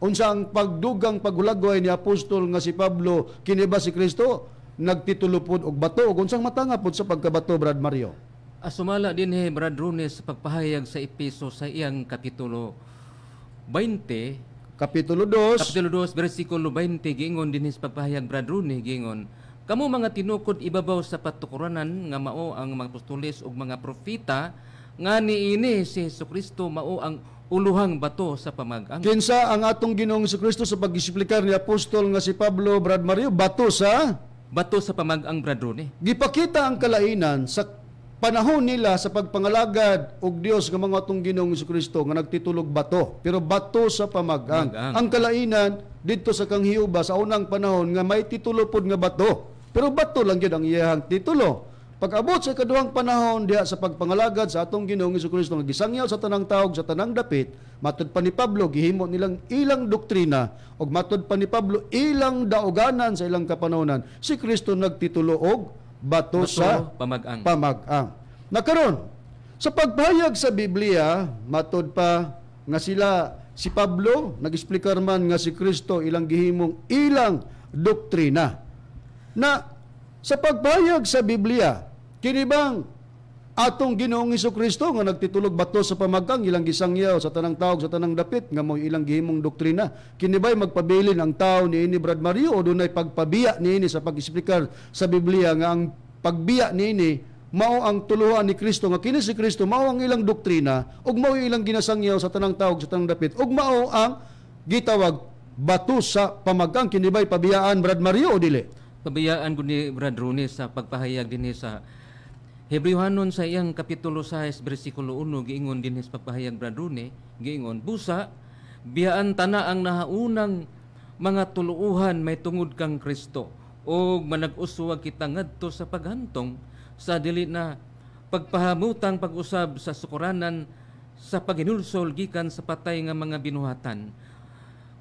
unsang pagdugang paghulagway ni apostol nga si Pablo kiniba si Kristo nagtitulupod og bato ug unsang matanga pod sa pagkabato Brad Mario Asumala din he Brad Runes sa pagpahayag sa Epeso sa iyang kapitulo 20 Kapitulo 2 Kapitulo 2 bersikulo 20 giingon din sa pagpahayag Brad Runes giingon Kamu mga tinukod ibabaw sa patukuranan nga mao ang mga apostoles ug mga propeta nga niini si Hesus Kristo mao ang uluhang bato sa pamagang. Kinsa ang atong Ginoong si Kristo sa pagisiplikar ni apostol nga si Pablo Brad Mario bato sa bato sa pamagang bradron eh. Gipakita ang kalainan sa panahon nila sa pagpangalagad og Dios nga mga atong Ginoong si Kristo nga nagtitulog bato pero bato sa pamagang. Ang kalainan didto sa kang Hiuba sa unang panahon nga may titulo pod nga bato. Pero bato lang yun ang iyahang titulo. Pag-abot sa kaduhang panahon diha sa pagpangalagad sa atong Ginoong Kristo nga gisangyaw sa tanang tawag sa tanang dapit, matud pa ni Pablo gihimo nilang ilang doktrina ug matud pa ni Pablo ilang daoganan sa ilang kapanonan. Si Kristo nagtitulo og bato, bato sa pamag-ang. pamag-ang. Nakaron sa pagpahayag sa Biblia, matud pa nga sila si Pablo nag man nga si Kristo ilang gihimong ilang doktrina na sa pagbayag sa Biblia, kinibang atong Ginoong Hesus Kristo nga nagtitulog bato sa pamagkang ilang gisangyaw sa tanang tawag sa tanang dapit nga mo ilang gihimong doktrina kinibay magpabilin ang tao ni ini Brad Mario o dunay pagpabiya ni ini sa pag-explicar sa Biblia nga ang pagbiya ni ini mao ang tuluhan ni Kristo nga kini si Kristo mao ang ilang doktrina ug mao ilang ginasangyaw sa tanang tawag sa tanang dapit ug mao ang gitawag bato sa pamagkang kinibay pabiyaan Brad Mario o dili Pabayaan ko ni Brad Rune sa pagpahayag din sa Hebrewanon sa iyang kapitulo 6 bersikulo 1 giingon din sa pagpahayag Brad Rune giingon busa biyaan tana ang nahaunang mga tuluuhan may tungod kang Kristo o managuswag kita ngadto sa paghantong sa dili na pagpahamutang pag-usab sa sukuranan sa paginulsol gikan sa patay nga mga binuhatan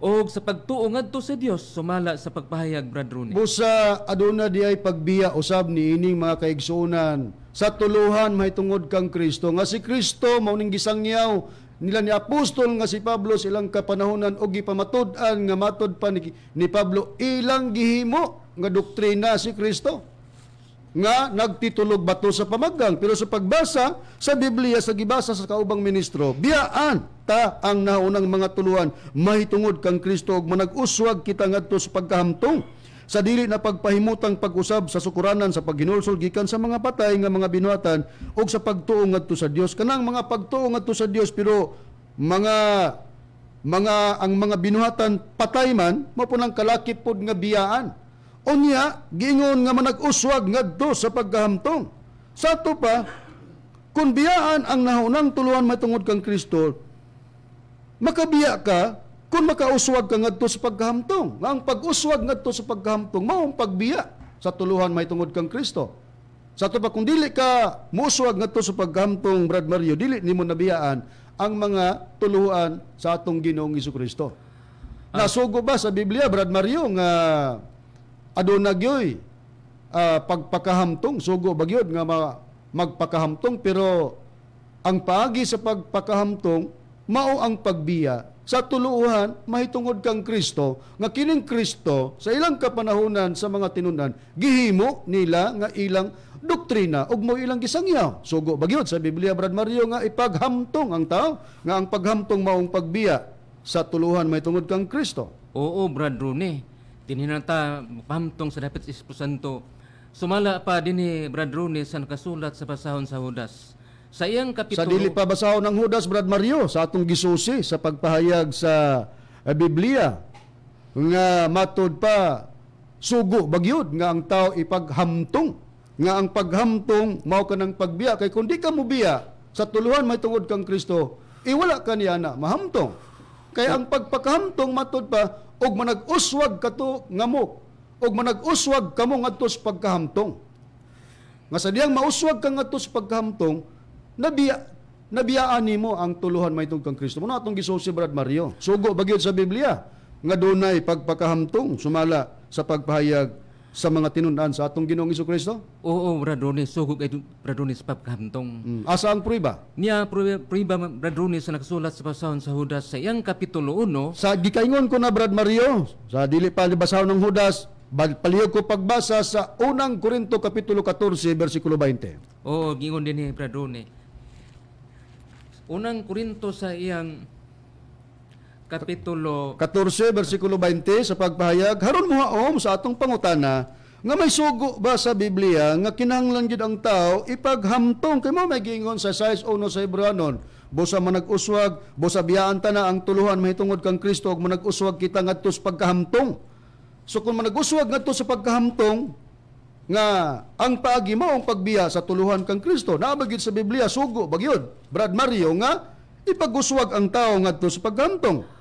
o sa pagtuo ngadto sa Dios sumala sa pagpahayag bradrone. Busa aduna diay pagbiya usab ni ining mga kaigsoonan. sa tuluhan may tungod kang Kristo nga si Kristo mao ning gisangyaw nila ni apostol nga si Pablo silang kapanahonan og gipamatud-an nga matod pa ni, ni Pablo ilang gihimo nga doktrina si Kristo nga nagtitulog bato sa pamagang pero sa pagbasa sa Biblia sa gibasa sa kaubang ministro biyaan ta ang naunang mga tuluan mahitungod kang Kristo ug manag-uswag kita ngadto sa pagkahamtong sa dili na pagpahimutang pag-usab sa sukuranan sa paghinulsol gikan sa mga patay nga mga binuhatan ug sa pagtuo ngadto sa Dios kanang mga pagtuo ngadto sa Dios pero mga mga ang mga binuhatan patay man mao po nang kalakip pod nga biyaan Unya, gingon nga manag-uswag ngadto sa pagkahamtong. Sato pa, kung biyaan ang nahunang tuluan matungod kang Kristo, makabiya ka kung makauswag ka ngadto sa pagkahamtong. Ang pag-uswag ngadto sa pagkahamtong, mao pagbiya sa tuluan matungod kang Kristo. Sato to pa kung dili ka muswag ngadto sa pagkahamtong, Brad Mario, dili nimo nabiyaan ang mga tuluan sa atong Ginoong Kristo. Ah. Nasugo ba sa Biblia, Brad Mario, nga aduna gyoy uh, ah, pagpakahamtong sugo bagyod nga ma, magpakahamtong pero ang paagi sa pagpakahamtong mao ang pagbiya sa tuluuhan mahitungod kang Kristo nga kining Kristo sa ilang kapanahonan sa mga tinunan gihimo nila nga ilang doktrina ug mo ilang gisangyaw sugo bagyod sa Biblia Brad Mario nga ipaghamtong ang tao nga ang paghamtong maong pagbiya sa tuluhan mahitungod kang Kristo Oo, Brad Rune. Tinhinata pamtong sa dapit ispusanto. Sumala pa din ni Brad Rooney sa nakasulat sa basahon sa Hudas. Sa iyang kapitulo... Sa dili pa basahon ng Hudas, Brad Mario, sa atong gisusi sa pagpahayag sa eh, Biblia, nga matod pa sugo bagyod nga ang tao ipaghamtong nga ang paghamtong mao ka ng pagbiya kay kundi ka mo biya sa tuluhan may tungod kang Kristo iwala e ka niya na mahamtong kaya ang pagpakahamtong matod pa, og manag-uswag kato ngamo, og manag-uswag kamo ngadto pagkahamtong. Nga sa diyang mauswag ka ngadto pagkahamtong, nabiya nabiyaan nimo ang tuluhan may kang Kristo. Muna atong giso si Brad Mario. Sugo bagyod sa Biblia nga dunay pagpakahamtong sumala sa pagpahayag sa mga tinundaan sa atong Ginoong Kristo? Oo, Bradonis. Sugod kay Bradonis papkahantong. Mm. Asa ang pruiba? Niya pruiba Bradonis na nakasulat sa basahon sa Judas sa iyang kapitulo 1. Sa gikaingon ko na Brad Mario, sa dili pa ni basahon ng Hudas, paliyo ko pagbasa sa unang Korinto kapitulo 14 bersikulo 20. Oo, gingon din ni Bradonis. Unang Korinto sa iyang Kapitulo 14 versikulo 20 sa pagpahayag haron muhaom sa atong pangutana nga may sugo ba sa Biblia nga kinahanglan gid ang tao ipaghamtong kay mo may gingon sa 6:1 sa Hebreanon busa manag-uswag busa biyaan ta na ang tuluhan mahitungod kang Kristo ug manag-uswag kita ngadto sa pagkahamtong so kung manag-uswag ngadto sa pagkahamtong nga ang paagi mo ang pagbiya sa tuluhan kang Kristo naabagid sa Biblia sugo bagyod Brad Mario nga ipaguswag ang tao ngadto sa pagkahamtong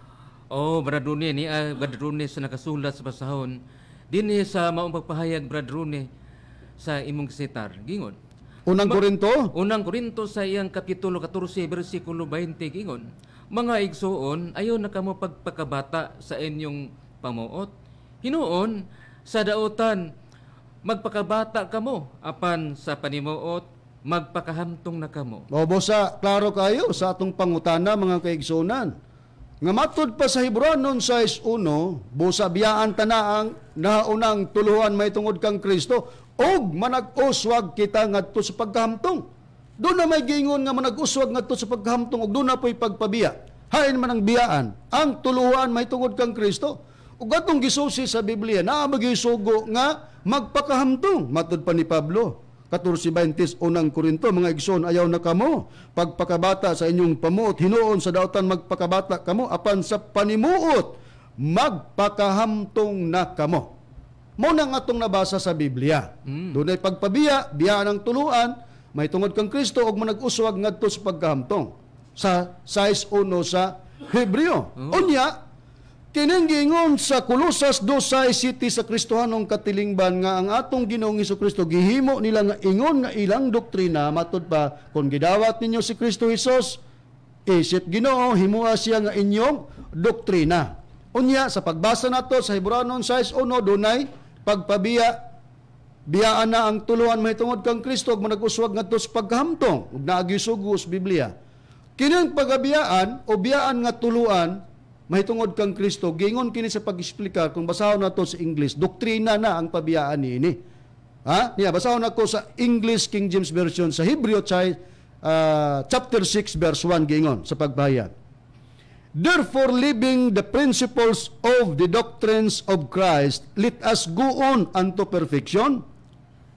Oh, Brad Bradrune ni uh, ah, Bradrune sa nakasulat sa Din ni sa maong pagpahayag Brad Bradrune sa imong sitar. Gingon. Unang Korinto? Unang Korinto sa iyang kapitulo 14 bersikulo 20 gingon. Mga igsuon, ayon na kamo pagpakabata sa inyong pamuot. Hinuon sa daotan magpakabata kamo apan sa panimuot magpakahamtong na kamo. Obo sa ah, klaro kayo sa atong pangutana mga kaigsunan nga matod pa sa Hebron nun sa is ta na ang naunang tuluhan may tungod kang Kristo, og manag-uswag kita ngadto sa pagkahamtong. Doon na may gingon nga manag-uswag ngadto sa pagkahamtong, og doon na po'y pagpabiya. Hain man ang biyaan, ang tuluhan may tungod kang Kristo. Ug gatong gisusi sa Biblia, naa ba nga magpakahamtong, matod pa ni Pablo. 14.20 unang Korinto, mga igsoon, ayaw na kamo. Pagpakabata sa inyong pamuot, hinuon sa daotan magpakabata kamo, apan sa panimuot, magpakahamtong na kamo. Mo nang atong nabasa sa Biblia. Mm. Doon ay pagpabiya, biyaan ng tuluan, may tungod kang Kristo og manag-uswag ngadto sa pagkahamtong. Sa size 1 sa Hebreo. Oh. Unya, Kininggingon sa Kulusas sa City sa Kristohanong Katilingban nga ang atong Ginoong Hesus Kristo gihimo nila nga ingon nga ilang doktrina matud pa kung gidawat ninyo si Kristo Hesus isip Ginoo himuha siya nga inyong doktrina. Unya sa pagbasa nato sa Hebreanon 6:1 dunay pagpabiya biyaan na ang tuluan mahitungod kang Kristo ug managuswag ngadto sa paghamtong ug naagi Biblia. Kining pagabiyaan o biyaan nga tuluan mahitungod kang Kristo, gingon kini sa pag-explicar, kung basahon na to sa English, doktrina na ang pabiyaan niini. Ha? Niya, yeah, basahon ako sa English King James Version sa Hebrew chay, uh, ah, chapter 6 verse 1 gingon sa pagbayad. Therefore, leaving the principles of the doctrines of Christ, let us go on unto perfection,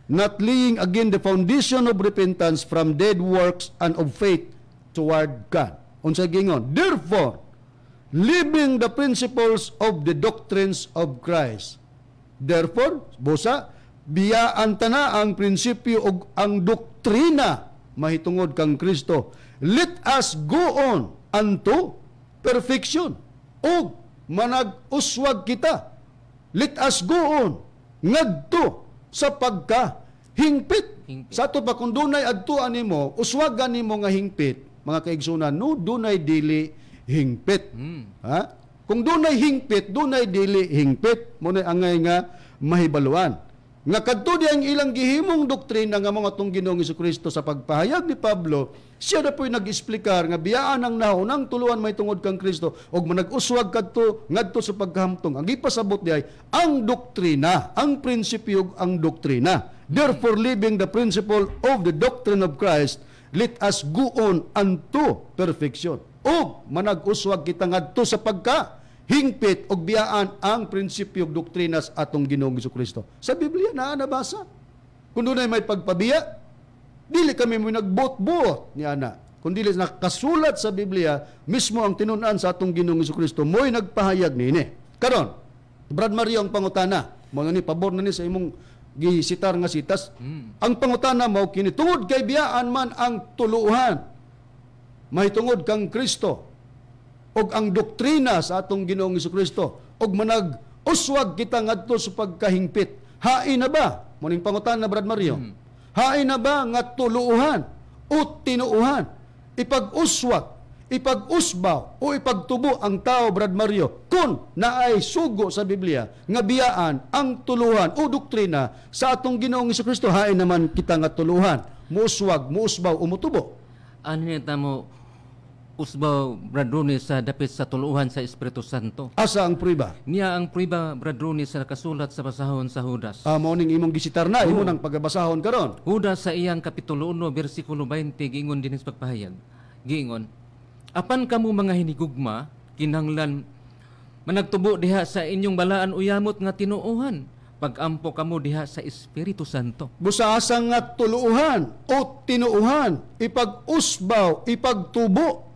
not laying again the foundation of repentance from dead works and of faith toward God. Unsa gingon? Therefore, living the principles of the doctrines of Christ. Therefore, busa, biyaan antana ang prinsipyo og ang doktrina mahitungod kang Kristo. Let us go on unto perfection. O manag-uswag kita. Let us go on ngadto sa pagka hingpit. hingpit. Sa to pa kung dunay adto animo, uswagan nimo nga hingpit, mga kaigsoonan, no dunay dili hingpit. Mm. Ha? Kung dunay hingpit, dunay dili hingpit, mo na angay nga mahibaluan. Nga kadto ang ilang gihimong doktrina nga mga tong Ginoong Kristo sa pagpahayag ni Pablo, siya na po'y nag-explicar nga biyaan ang nahon ang tuluan may tungod kang Kristo og manag-uswag kadto ngadto sa paghamtong. Ang ipasabot di ay ang doktrina, ang prinsipyo ang doktrina. Therefore living the principle of the doctrine of Christ, let us go on unto perfection o managuswag kita ngadto sa pagka hingpit og biyaan ang prinsipyo ug doktrinas atong Ginoong Kristo. Sa Biblia naa nabasa. Kun dunay may pagpabiya, dili kami mo nagbot-bot ni ana. Kun dili nakasulat sa Biblia mismo ang tinun-an sa atong Ginoong Kristo moy nagpahayag niini. Karon, Brad Mario ang pangutana. Mga ni pabor na ni sa imong gisitar nga sitas. Mm. Ang pangutana mao kini tungod kay biyaan man ang tuluhan may tungod kang Kristo og ang doktrina sa atong Ginoong Kristo og manag uswag kita ngadto sa pagkahingpit. Hain na ba? Muning pangutan na Brad Mario. Hmm. Hain na ba nga tuluuhan o tinuuhan? Ipag-uswag, ipag-usbaw o ipagtubo ang tao Brad Mario kun naay sugo sa Biblia nga biyaan ang tuluhan o doktrina sa atong Ginoong Kristo hain naman kita nga tuluhan, muuswag, muusbaw o mutubo. Ano niya tamo usba bradrone sa dapit sa tuluhan sa Espiritu Santo. Asa ang priba? Niya ang priba bradrone sa nakasulat sa basahon sa Hudas. Ah, morning imong gisitar na imo nang pagbasahon karon. Hudas sa iyang kapitulo 1 bersikulo 20 gingon dinis pagpahayag. Gingon, apan kamo mga hinigugma kinahanglan managtubo diha sa inyong balaan uyamot nga tinuuhan pagampo kamo diha sa Espiritu Santo. Busa asa nga tuluuhan o tinuuhan, ipag-usbaw, ipagtubo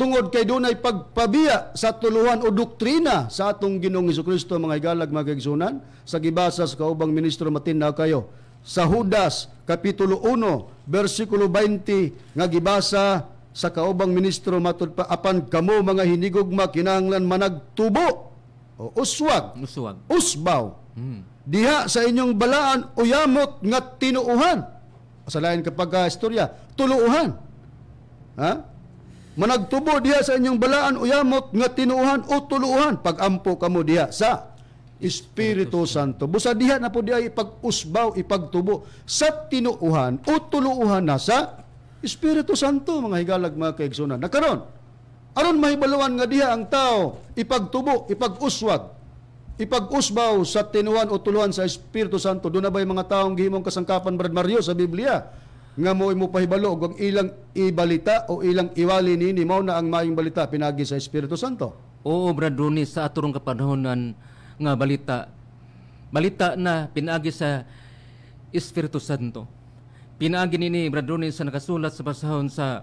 tungod kay dunay pagpabiya sa tuluhan o doktrina sa atong Ginoong Kristo mga higalag mga kaigsunan sa gibasa sa kaubang ministro matinna kayo sa Judas kapitulo 1 versikulo 20 nga gibasa sa kaubang ministro matud pa apan kamo mga hinigugma kinahanglan managtubo o uswag uswag usbaw hmm. diha sa inyong balaan uyamot nga tinuuhan sa lain kapag uh, istorya tuluuhan ha managtubo diya sa inyong balaan uyamot nga tinuuhan o tuluuhan pagampo kamo diya sa Espiritu Santo. Busa diha na po diya ipag-usbaw, ipagtubo sa tinuuhan o tuluuhan na sa Espiritu Santo, mga higalag mga kaigsunan. Nakaroon, aron mahibaluan nga diha ang tao, ipagtubo, ipag-uswag, ipag-usbaw sa tinuuhan o tuluhan sa Espiritu Santo. Doon na ba yung mga taong gihimong kasangkapan, Brad Mario, sa Biblia? nga mo mo pahibalo og ilang ibalita o ilang iwali ni ni mao na ang mayong balita pinagi sa Espiritu Santo. Oo, Brad Rooney, sa aturong kapanahonan nga balita balita na pinagi sa Espiritu Santo. Pinagi ni ni Brad Rooney sa nakasulat sa basahon sa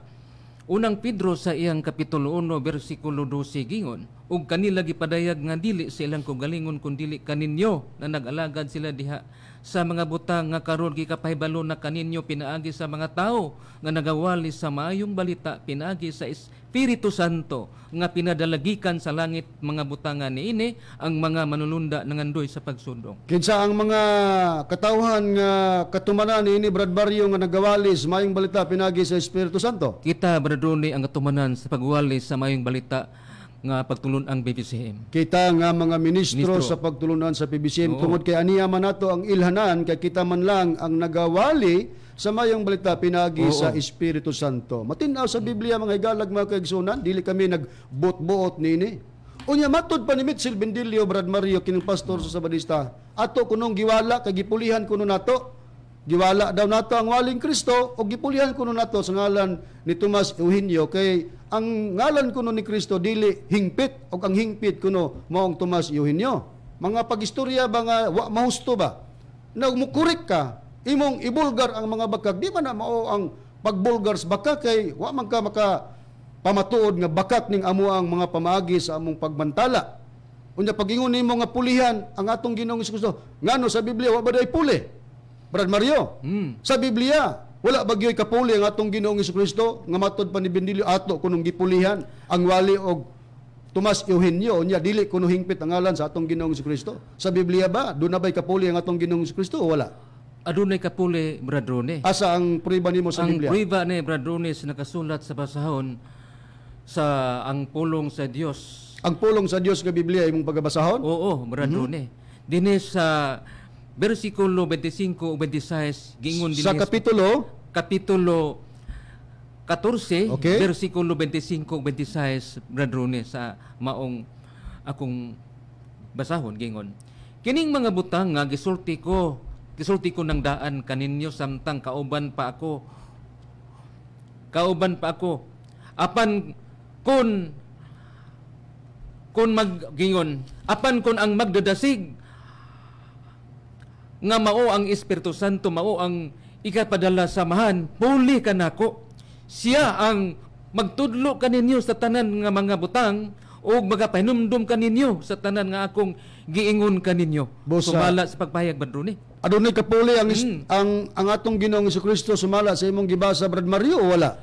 Unang Pedro sa iyang kapitulo 1 bersikulo 12 gingon ug kanila gipadayag nga dili sa ilang kagalingon kun dili kaninyo na nag-alagad sila diha sa mga butang nga karon gikapahibalo na kaninyo pinaagi sa mga tao nga nagawali sa maayong balita pinaagi sa Espiritu Santo nga pinadalagikan sa langit mga butangan ini ang mga manununda nangandoy sa pagsundong. Kinsa ang mga katawhan nga katumanan niini Brad Barrio nga nagawali sa maayong balita pinaagi sa Espiritu Santo? Kita Brad ang katumanan sa pagwali sa maayong balita nga pagtulon ang PBCM. Kita nga mga ministro, ministro. sa pagtulunan sa PBCM Oo. tungod kay aniya man nato ang ilhanan kay kita man lang ang nagawali sa mayang balita pinagi Oo. sa Espiritu Santo. Matinaw sa Biblia mga higalag mga kaigsunan, dili kami nagbot-buot nini. Unya matud pa ni Mitchell Bendilio Brad Mario kining pastor sa Sabadista. Ato kunong giwala kay gipulihan kuno nato giwala daw nato ang waling Kristo o gipulihan kuno nato sa ngalan ni Tomas Eugenio kay ang ngalan kuno ni Kristo dili hingpit o ang hingpit kuno mao ang Tomas Eugenio mga pagistorya ba nga wa mahusto ba na nagmukurik ka imong ibulgar ang mga bakak di man na mao ang pagbulgar sa bakak kay wa man ka maka pamatuod nga bakak ning amo ang mga pamaagi sa among pagmantala unya pagingon nimo nga pulihan ang atong Ginoong Hesus Kristo ngano sa Biblia wa ba dai puli Brad Mario, mm. sa Biblia, wala bagyoy kapuli ang atong Ginoong Kristo nga matod pa ni Benilyo ato kunong gipulihan ang wali og Tomas Eugenio nya dili kuno hingpit ang ngalan sa atong Ginoong Kristo. Sa Biblia ba do na bay kapuli ang atong Ginoong Kristo o wala? Adunay kapuli bradrone. Asa ang priba nimo sa ang Biblia? Ang priba ni bradrone sa nakasulat sa basahon sa ang pulong sa Dios. Ang pulong sa Dios nga Biblia imong pagabasahon? Oo, Brad Mm-hmm. Dini sa uh, Versikulo 25 o 26 gingon din Sa kapitulo kapitulo 14 okay. versikulo 25 o 26 brethren sa maong akong basahon gingon Kining mga butang nga gisulti ko gisulti ko ng daan kaninyo samtang kauban pa ako kauban pa ako apan kun kun maggingon apan kun ang magdadasig nga mao ang Espiritu Santo, mao ang ikapadala samahan, puli ka nako. Siya ang magtudlo kaninyo sa tanan nga mga butang o magapahinumdum kaninyo sa tanan nga akong giingon kaninyo. Bosa, sumala sa pagpahayag badroni. Adunay kapuli ang, mm. ang ang atong Ginoong Kristo sumala sa imong gibasa Brad Mario o wala?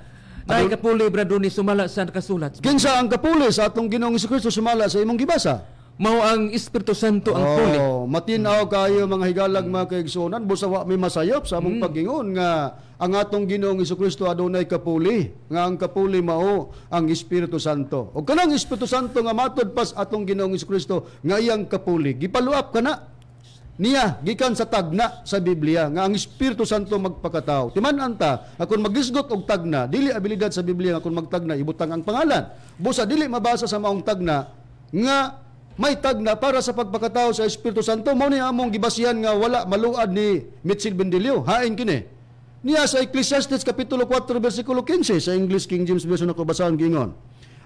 Dahil kapuli, Brad Rooney, sumala sa kasulat. Kinsa ang kapuli sa atong Ginoong Kristo sumala sa imong gibasa? mao ang Espiritu Santo ang oh, puli. Matinaw kayo mga higalag mga kaigsunan, busawa may masayop sa among mm. pagingon nga ang atong Ginoong Kristo adunay kapuli, nga ang kapuli mao ang Espiritu Santo. O kanang Espiritu Santo nga matod pas atong Ginoong Kristo nga iyang kapuli. Gipaluap kana niya gikan sa tagna sa Biblia nga ang Espiritu Santo magpakatao timan anta akon magisgot og tagna dili abilidad sa Biblia nga akon magtagna ibutang ang pangalan busa dili mabasa sa maong tagna nga may tagna para sa pagpakatao sa Espiritu Santo mao ni among gibasihan nga wala maluad ni Mitchell Bendelio hain kini niya sa Ecclesiastes kapitulo 4 bersikulo 15 sa English King James Version ako basahan gingon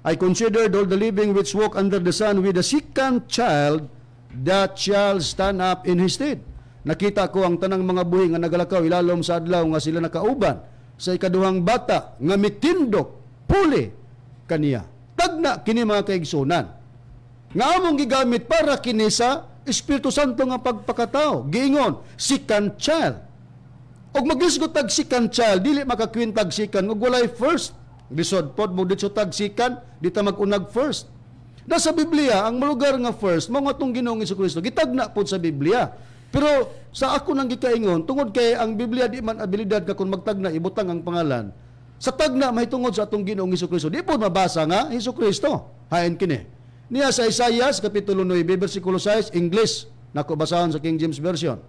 I considered all the living which walk under the sun with a second child that shall stand up in his stead nakita ko ang tanang mga buhi nga nagalakaw ilalom sa adlaw nga sila nakauban sa ikaduhang bata nga mitindok puli kaniya tagna kini mga kaigsoonan nga among gigamit para kinisa Espiritu Santo nga pagpakatao. Giingon, second child. Og maglisgot tag second child, dili makakwintag second, Og walay first. Lisod pod mo dito tag second, di ta magunag first. Na sa Biblia, ang lugar nga first, mga itong ginoong Iso Kristo, gitagna po sa Biblia. Pero sa ako nang gikaingon, tungod kay ang Biblia di man abilidad ka kung magtagna, ibutang ang pangalan. Sa tagna, mahitungod sa atong ginoong Iso Kristo. Di po mabasa nga, Iso Kristo. Hain kini. Niya sa Isaiah kapitulo 9 versikulo 6 English nako basahan sa King James version.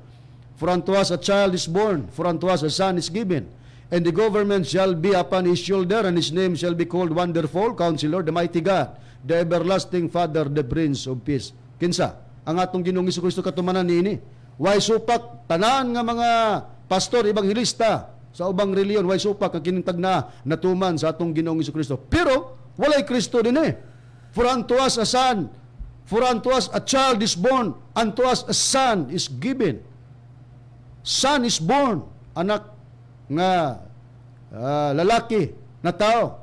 For unto us a child is born, for unto us a son is given, and the government shall be upon his shoulder, and his name shall be called Wonderful Counselor, the Mighty God, the Everlasting Father, the Prince of Peace. Kinsa, ang atong Ginoong Kristo katumanan niini. Why supak tanan nga mga pastor ebanghelista sa ubang reliyon why supak ang kinintag na natuman sa atong Ginoong Kristo. Pero walay Kristo din eh. For unto us a son, for unto us a child is born, unto us a son is given. Son is born, anak nga uh, lalaki na tao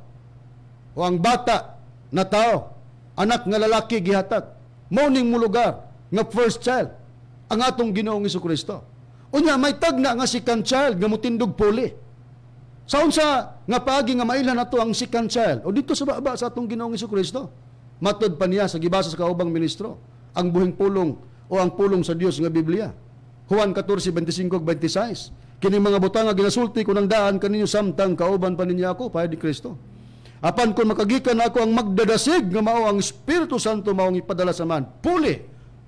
o ang bata na tao anak nga lalaki gihatag mao ning lugar, nga first child ang atong Ginoong Kristo unya may tagna nga second child nga mutindog puli sa unsa nga paagi nga mailan to ang second child o dito sa baba sa atong Ginoong Kristo Matod pa niya sa gibasa sa kaubang ministro, ang buhing pulong o ang pulong sa Dios nga Biblia. Juan 14:25-26. Kini mga butang nga ginasulti ko ng daan kaninyo samtang kauban pa ninyo ako pahay ni Kristo. Apan kon makagikan ako ang magdadasig nga mao ang Espiritu Santo mao ang ipadala sa man. Puli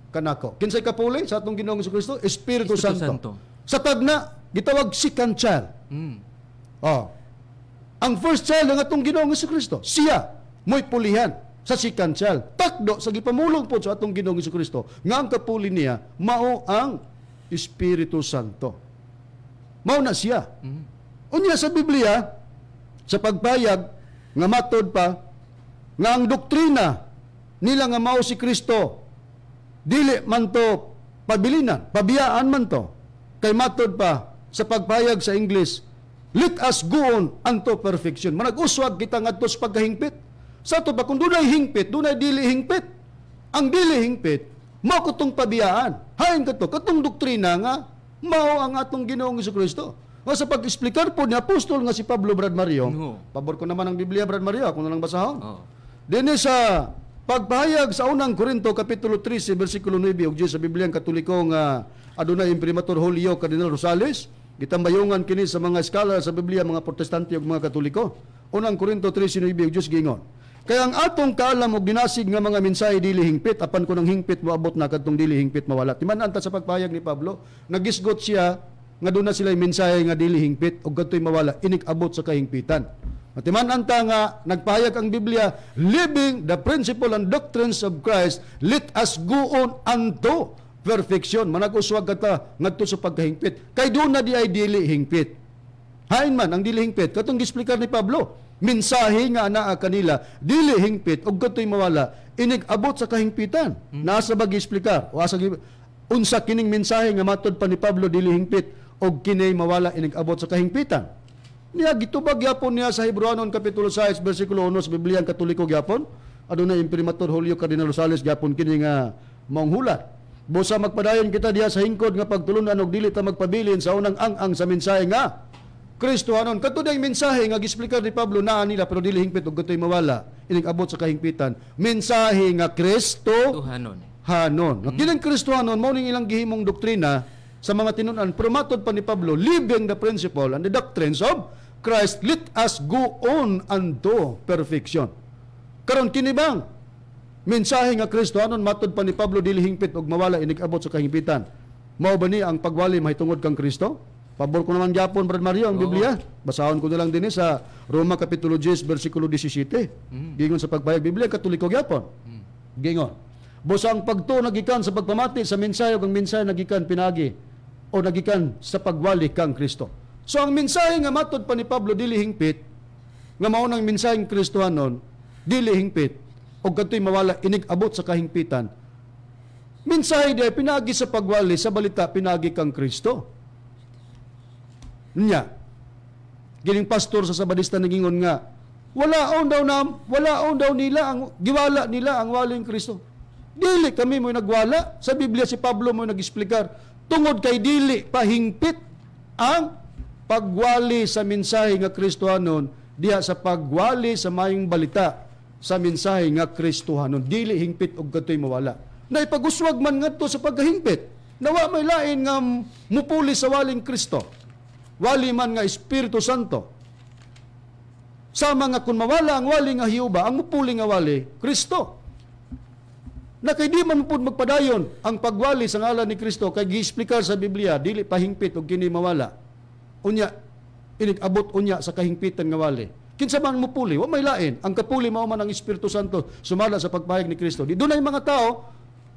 kanako. Kinsay ka puli sa atong Ginoong Hesus Kristo? Espiritu, Espiritu Santo. Santo. Sa tagna gitawag second child. Mm. Oh. Ang first child ng atong Ginoong Hesus Kristo, siya mo'y pulihan sa sikansal. Takdo sa gipamulong po sa atong Ginoong Kristo nga ang kapuli niya mao ang Espiritu Santo. Mao na siya. Mm-hmm. Unya sa Biblia sa pagpayag nga matod pa nga ang doktrina nila nga mao si Kristo dili man to pabilinan, pabiyaan man to. Kay matod pa sa pagpayag sa English, let us go on unto perfection. Manag-uswag kita ngadto sa pagkahingpit. Sa to ba kung dunay hingpit, dunay dili hingpit. Ang dili hingpit, mao kutong pabiyaan. Hain to, katong doktrina nga mao ang atong Ginoong Kristo. Nga sa pag-explicar po ni Apostol nga si Pablo Brad Mario, no. pabor ko naman ang Biblia Brad Mario, ako na lang basahon. Oh. Dini sa pagpahayag sa unang Korinto Kapitulo 13 bersikulo 9 ug sa Biblia ang Katoliko nga uh, adunay imprimatur Julio Cardinal Rosales, gitambayongan kini sa mga scholar sa Biblia mga Protestante ug mga Katoliko. Unang Korinto 13:9 ug Dios gingon. Kaya ang atong kaalam og ginasig nga mga mensahe dili hingpit apan kunang hingpit moabot na kadtong dili hingpit mawala. Timan anta sa pagpayag ni Pablo, nagisgot siya nga doon na sila mensahe nga dili hingpit og kadtoy mawala inik abot sa kahingpitan. Matiman anta nga nagpahayag ang Biblia, living the principle and doctrines of Christ, let us go on unto perfection. Managuswag kata ngadto sa pagkahingpit. Kay do na di ay dili hingpit. Hain man ang dili hingpit katong gisplicar ni Pablo. Minsahi nga naa kanila, dili hingpit, og kato'y mawala, inigabot sa kahingpitan. Mm-hmm. Nasa bag-explicar, o asa unsa kining mensahe nga matod pa ni Pablo dili hingpit, og kinay mawala inigabot sa kahingpitan. Niya gitubag yapon niya sa Hebreanon kapitulo 6 bersikulo 1 sa Bibliya Katoliko gyapon. Aduna ano imprimatur Julio Cardinal Rosales gyapon kini nga manghulat. Busa magpadayon kita diya sa hingkod nga pagtulunan og dili ta magpabilin sa unang ang-ang sa mensahe nga Kristo anon kadto mensahe nga gisplikar ni Pablo naa nila pero dili hingpit ug gatoy mawala ining abot sa kahingpitan mensahe nga Kristo hanon hanon nga mm. kinang Kristo anon mao ning ilang gihimong doktrina sa mga tinunan pero matod pa ni Pablo living the principle and the doctrines of Christ let us go on unto perfection karon kini bang mensahe nga Kristo anon matod pa ni Pablo dili hingpit ug mawala inig abot sa kahingpitan mao ba ni ang pagwali mahitungod kang Kristo Pabor ko naman Japon, Brad Mario, ang Oo. Biblia. Basahon ko na lang din eh sa Roma Kapitulo 10, versikulo 17. Mm. Gingon sa pagpayag Biblia, katoliko Japon. Mm. Gingon. Busang pagto nagikan sa pagpamati sa mensayo kang mensayo nagikan pinagi o nagikan sa pagwali kang Kristo. So ang mensahe nga matod pa ni Pablo dili hingpit nga mao nang mensaheng Kristohanon dili hingpit o kadtoy mawala inig-abot sa kahingpitan. Mensahe di pinagi sa pagwali sa balita pinagi kang Kristo niya. Gining pastor sa Sabadista nagingon nga, wala on daw na, wala on daw nila ang giwala nila ang waling Kristo. Dili kami mo nagwala. Sa Biblia si Pablo mo nag-explicar, tungod kay dili pahingpit ang pagwali sa mensahe nga Kristohanon diha sa pagwali sa maayong balita sa mensahe nga Kristohanon. Dili hingpit og katoy mawala. Na ipaguswag man ngadto sa pagahingpit. Nawa may lain nga mupuli sa waling Kristo wali man nga Espiritu Santo. Sa mga kung mawala ang wali nga Hiuba, ang mupuli nga wali, Kristo. Na kay di man pud magpadayon ang pagwali sa ngalan ni Kristo kay giexplikar sa Biblia dili pahingpit og kini mawala. Unya inig abot unya sa kahingpitan nga wali. Kinsa man mupuli, wa may lain. Ang kapuli mao man ang Espiritu Santo sumala sa pagpahayag ni Kristo. Di dunay mga tao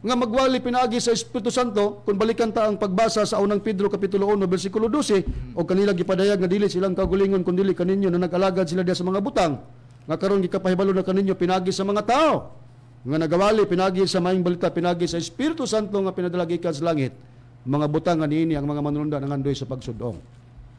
nga magwali pinagi sa Espiritu Santo kung balikan ta ang pagbasa sa unang Pedro kapitulo 1 bersikulo 12 o kanila gipadayag nga dili silang kagulingon kun dili kaninyo na nagalagad sila diya sa mga butang nga karon gikapahibalo na kaninyo pinagi sa mga tao nga nagawali pinagi sa maing balita pinagi sa Espiritu Santo nga pinadala gikan sa langit mga butang nga niini ang mga manununda nga andoy sa pagsudong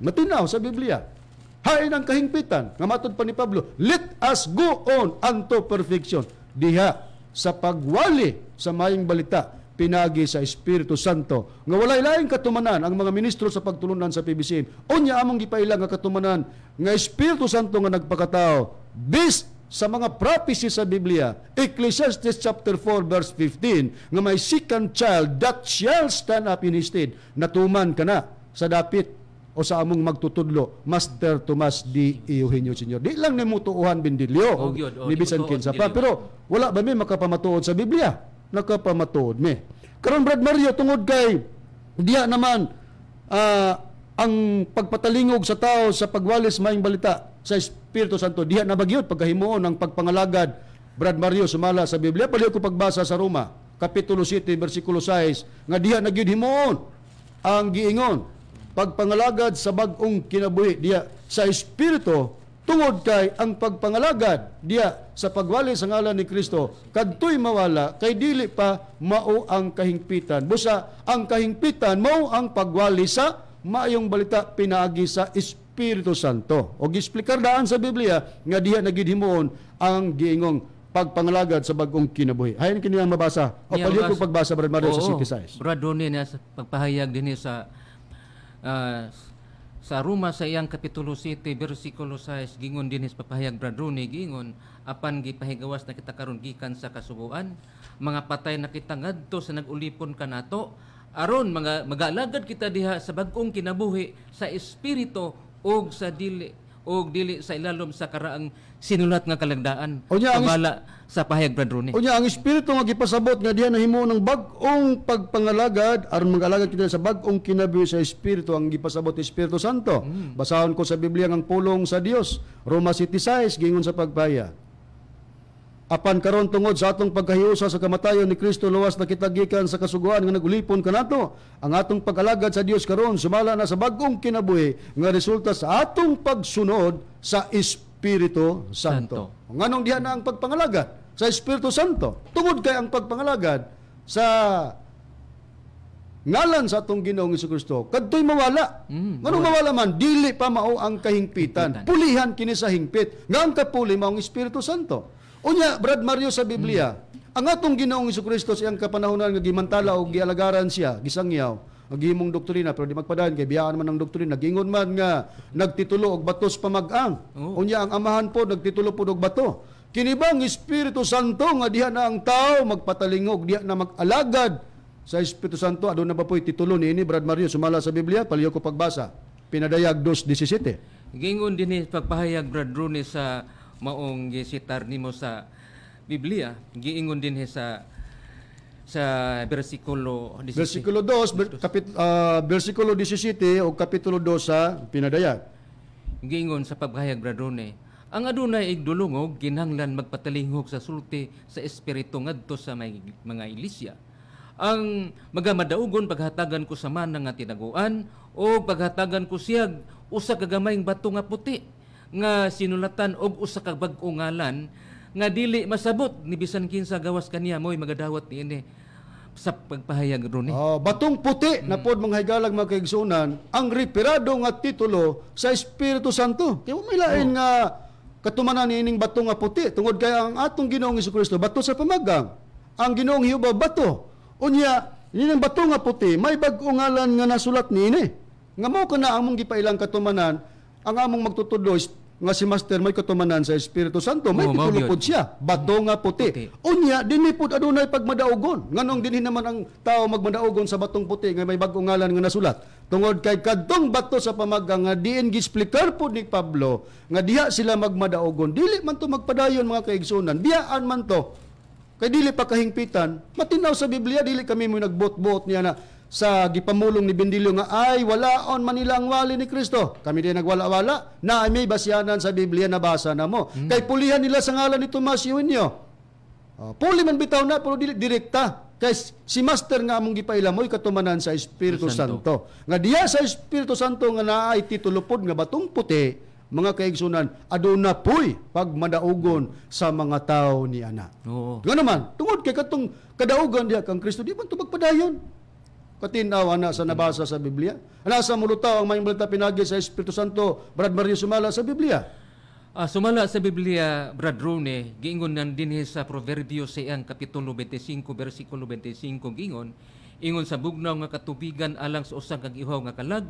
matinaw sa Biblia Hain ang kahingpitan. Nga matod pa ni Pablo, let us go on unto perfection. Diha sa pagwali sa maying balita pinagi sa Espiritu Santo nga walay laing katumanan ang mga ministro sa pagtulunan sa PBCM unya among gipailang nga katumanan nga Espiritu Santo nga nagpakatao based sa mga prophecy sa Biblia Ecclesiastes chapter 4 verse 15 nga may second child that shall stand up in his stead natuman kana sa dapit o sa among magtutudlo Master Tomas D. E. Eugenio Senior di lang nimo tuuhan bindilyo oh, oh, ni bisan kinsa pa pero wala ba may makapamatuod sa Biblia nakapamatuod mi. Karon Brad Mario tungod kay diya naman uh, ang pagpatalingog sa tao sa pagwalis maayong balita sa Espiritu Santo diha na bagyod pagkahimuon ang pagpangalagad Brad Mario sumala sa Biblia pali ko pagbasa sa Roma kapitulo 7 bersikulo 6 nga diha nagyud himuon ang giingon pagpangalagad sa bag-ong kinabuhi diya sa Espiritu tungod kay ang pagpangalagad diya sa pagwali sa ngalan ni Kristo kadtoy mawala kay dili pa mao ang kahingpitan busa ang kahingpitan mao ang pagwali sa maayong balita pinaagi sa Espiritu Santo og gisplikar daan sa Biblia nga diha nagidhimuon ang giingong pagpangalagad sa bagong kinabuhi. Hayan kini ang mabasa. O yeah, palihog pagbasa Brad Mario sa City Size. Brad Ronnie na pagpahayag dinhi sa uh, sa Roma sa iyang Kapitulo 7 bersikulo 6 gingon dinis papahayag bradrone gingon apan gipahigawas na kita karon gikan sa kasubuan mga patay na kita ngadto sa nagulipon kanato aron mga magalagad kita diha sa bag-ong kinabuhi sa espiritu og sa dili og dili sa ilalom sa karaang sinulat nga kalagdaan. O niya, ang, sa pahayag Brad Rooney. Unya ang espiritu nga gipasabot nga diha nahimo ng bag-ong pagpangalagad aron magalagad kita sa bag-ong kinabuhi sa espiritu ang gipasabot ni Espiritu Santo. Mm. Basahon ko sa Biblia ang pulong sa Dios, Roma City gingon sa pagbaya. Apan karon tungod sa atong pagkahiusa sa kamatayon ni Kristo luwas na kita gikan sa kasuguan nga nagulipon kanato ang atong pagalagad sa Dios karon sumala na sa bag-ong kinabuhi nga resulta sa atong pagsunod sa Espiritu Santo. Santo. Nganong diha na ang pagpangalagad? sa Espiritu Santo. Tungod kay ang pagpangalagad sa ngalan sa atong Ginoong Hesus Kristo kadtoy mawala mm, nganong mawala man dili pa mao ang kahingpitan Hingpitan. pulihan kini sa hingpit nga ang kapuli mao ang Espiritu Santo unya Brad Mario sa Biblia mm. ang atong Ginoong Hesus Kristo sa iyang kapanahonan nga gimantala og gialagaran siya gisangyaw gihimong doktrina pero di magpadayon kay biyaan man ang doktrina gingon man nga nagtitulo og batos pamag-ang oh. unya ang amahan po nagtitulo po og bato Kinibang Espiritu Santo nga diha na ang tao magpatalingog, diha na magalagad sa Espiritu Santo. Aduna ba po titulo ni ini Brad Mario sumala sa Biblia, palyo ko pagbasa. Pinadayag 2:17. Gingon dinhi pagpahayag Brad Rune sa maong gisitar nimo sa Biblia, giingon din sa sa bersikulo 17. Bersikulo 2, ber, kapit, uh, ah, bersikulo 17 o kapitulo 2 sa pinadayag. Giingon sa Brad Bradone, ang adunay igdulungog kinahanglan magpatalinghog sa sulti sa espiritu ngadto sa may, mga ilisya. Ang magamadaugon paghatagan ko sa man nga tinaguan o paghatagan ko siyag usa ka gamayng bato nga puti nga sinulatan og usa ka bag ong ngalan nga dili masabot ni bisan kinsa gawas kaniya moy magadawat niini sa pagpahayag ron eh. Oh, batong puti mm. na pod mga higalag mga ang reperado nga titulo sa Espiritu Santo. Kaya may lain oh. nga katumanan ni ining bato nga puti tungod kay ang atong Ginoong Kristo bato sa pamagang ang Ginoong Hiuba bato unya ining bato nga puti may bag-o ngalan nga nasulat niini nga mao kana among gipailang katumanan ang among magtutudlo nga si Master may katumanan sa Espiritu Santo, may oh, pitulupod siya, bato nga puti. Unya, dinhi adunay pagmadaugon. Nganong dinhi naman ang tao magmadaugon sa batong puti nga may bagong ngalan nga nasulat. Tungod kay kadtong bato sa pamaga nga diin gisplikar pud ni Pablo nga diha sila magmadaugon. Dili man to magpadayon mga kaigsunan, biyaan man to. Kay dili pa kahingpitan, matinaw sa Biblia dili kami mo nagbot-bot niya na sa gipamulong ni Bendilyo nga ay wala on manilang wali ni Kristo. Kami din nagwala-wala na may basyanan sa Biblia na basa na mo. Mm. Kay pulihan nila sa ngalan ni Tomas Iwinyo. Uh, oh, puli man bitaw na pero direkta. Kay si Master nga among gipailamoy katumanan sa Espiritu Santo. Santo. Nga diya sa Espiritu Santo nga naay titulupod nga batong puti mga kaigsunan aduna po'y pagmadaugon sa mga tao ni ana. Oo. Ganun man tungod kay katong kadaugan diya kang Kristo di ba tubag padayon. Katinaw ana ah, sa nabasa sa Biblia. Ana sa mulutaw ang mayong balita pinagi sa Espiritu Santo, Brad Mario sumala sa Biblia. Uh, sumala sa Biblia, Brad Rune, giingon nan dinhi sa Proverbio sayang kapitulo 25 bersikulo 25 giingon, ingon sa bugnaw nga katubigan alang sa usang kag ihaw nga kalag,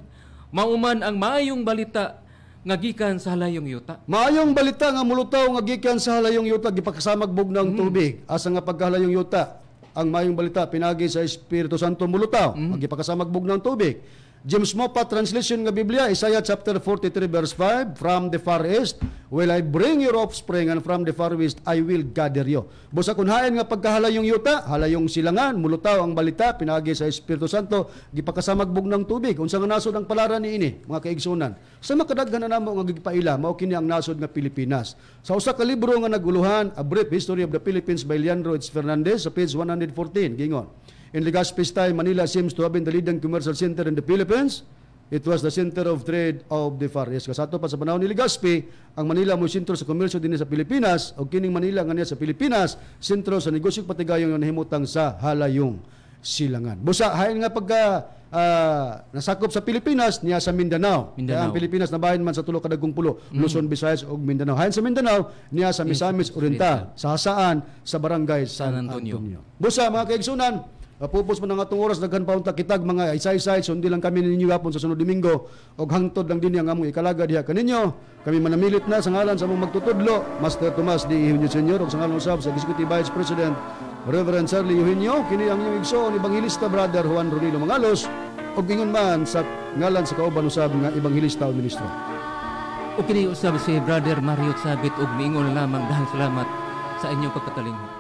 mauman ang maayong balita nga gikan sa halayong yuta. Maayong balita nga mulutaw nga gikan sa halayong yuta gipakasamag bugnaw ang hmm. tubig. Asa nga pagkahalayong yuta? ang mayong balita pinagi sa Espiritu Santo Mulutaw. Mm-hmm. Magipakasamag ng tubig. James Mopa translation nga Biblia, Isaiah chapter 43 verse 5, From the far east will I bring your offspring and from the far west I will gather you. Busa kun hain nga pagkahalayong yuta, halayong silangan, mulutaw ang balita pinaagi sa Espiritu Santo, gipakasamagbog ng tubig. Unsa nga nasod ang palara ni ini, mga kaigsunan. Sa makadaghan na namo nga gipaila, mao kini ang nasod nga Pilipinas. Sa usa ka libro nga naguluhan, A Brief History of the Philippines by Leandro H. Fernandez sa page 114, gingon. In Legazpi's time, Manila seems to have been the leading commercial center in the Philippines. It was the center of trade of the Far East. Kasato pa sa panahon ni Legazpi, ang Manila mo sentro sa komersyo din sa Pilipinas o kining Manila nga sa Pilipinas, sentro sa negosyo patigayon nga nahimutang sa halayong silangan. Busa, hain nga pagka uh, nasakop sa Pilipinas niya sa Mindanao. Mindanao. Kaya ang Pilipinas nabahin man sa tulo kadagong pulo, mm. Luzon, Visayas ug Mindanao. Hain sa Mindanao niya sa Misamis Oriental, sa Hasaan, sa Barangay San, San Antonio. Antonio. Busa mga kaigsunan, Pupos man nga atong oras daghan pa unta kitag mga isaysay sundi lang kami ninyo gapon sa sunod Domingo og hangtod lang dinhi ang among ikalaga diha kaninyo. Kami manamilit na sa ngalan sa among magtutudlo Master Tomas D. Eugenio Senyor, ug sa ngalan usab sa Executive Vice President Reverend Charlie Eugenio kini ang inyong igsoon Ebanghilista Brother Juan Ronilo Mangalos ug ingon man sa ngalan sa kauban usab nga Ebanghilista o ministro. O kini usab si Brother Mario Sabit ug miingon lamang dahil salamat sa inyong pagkatalingho.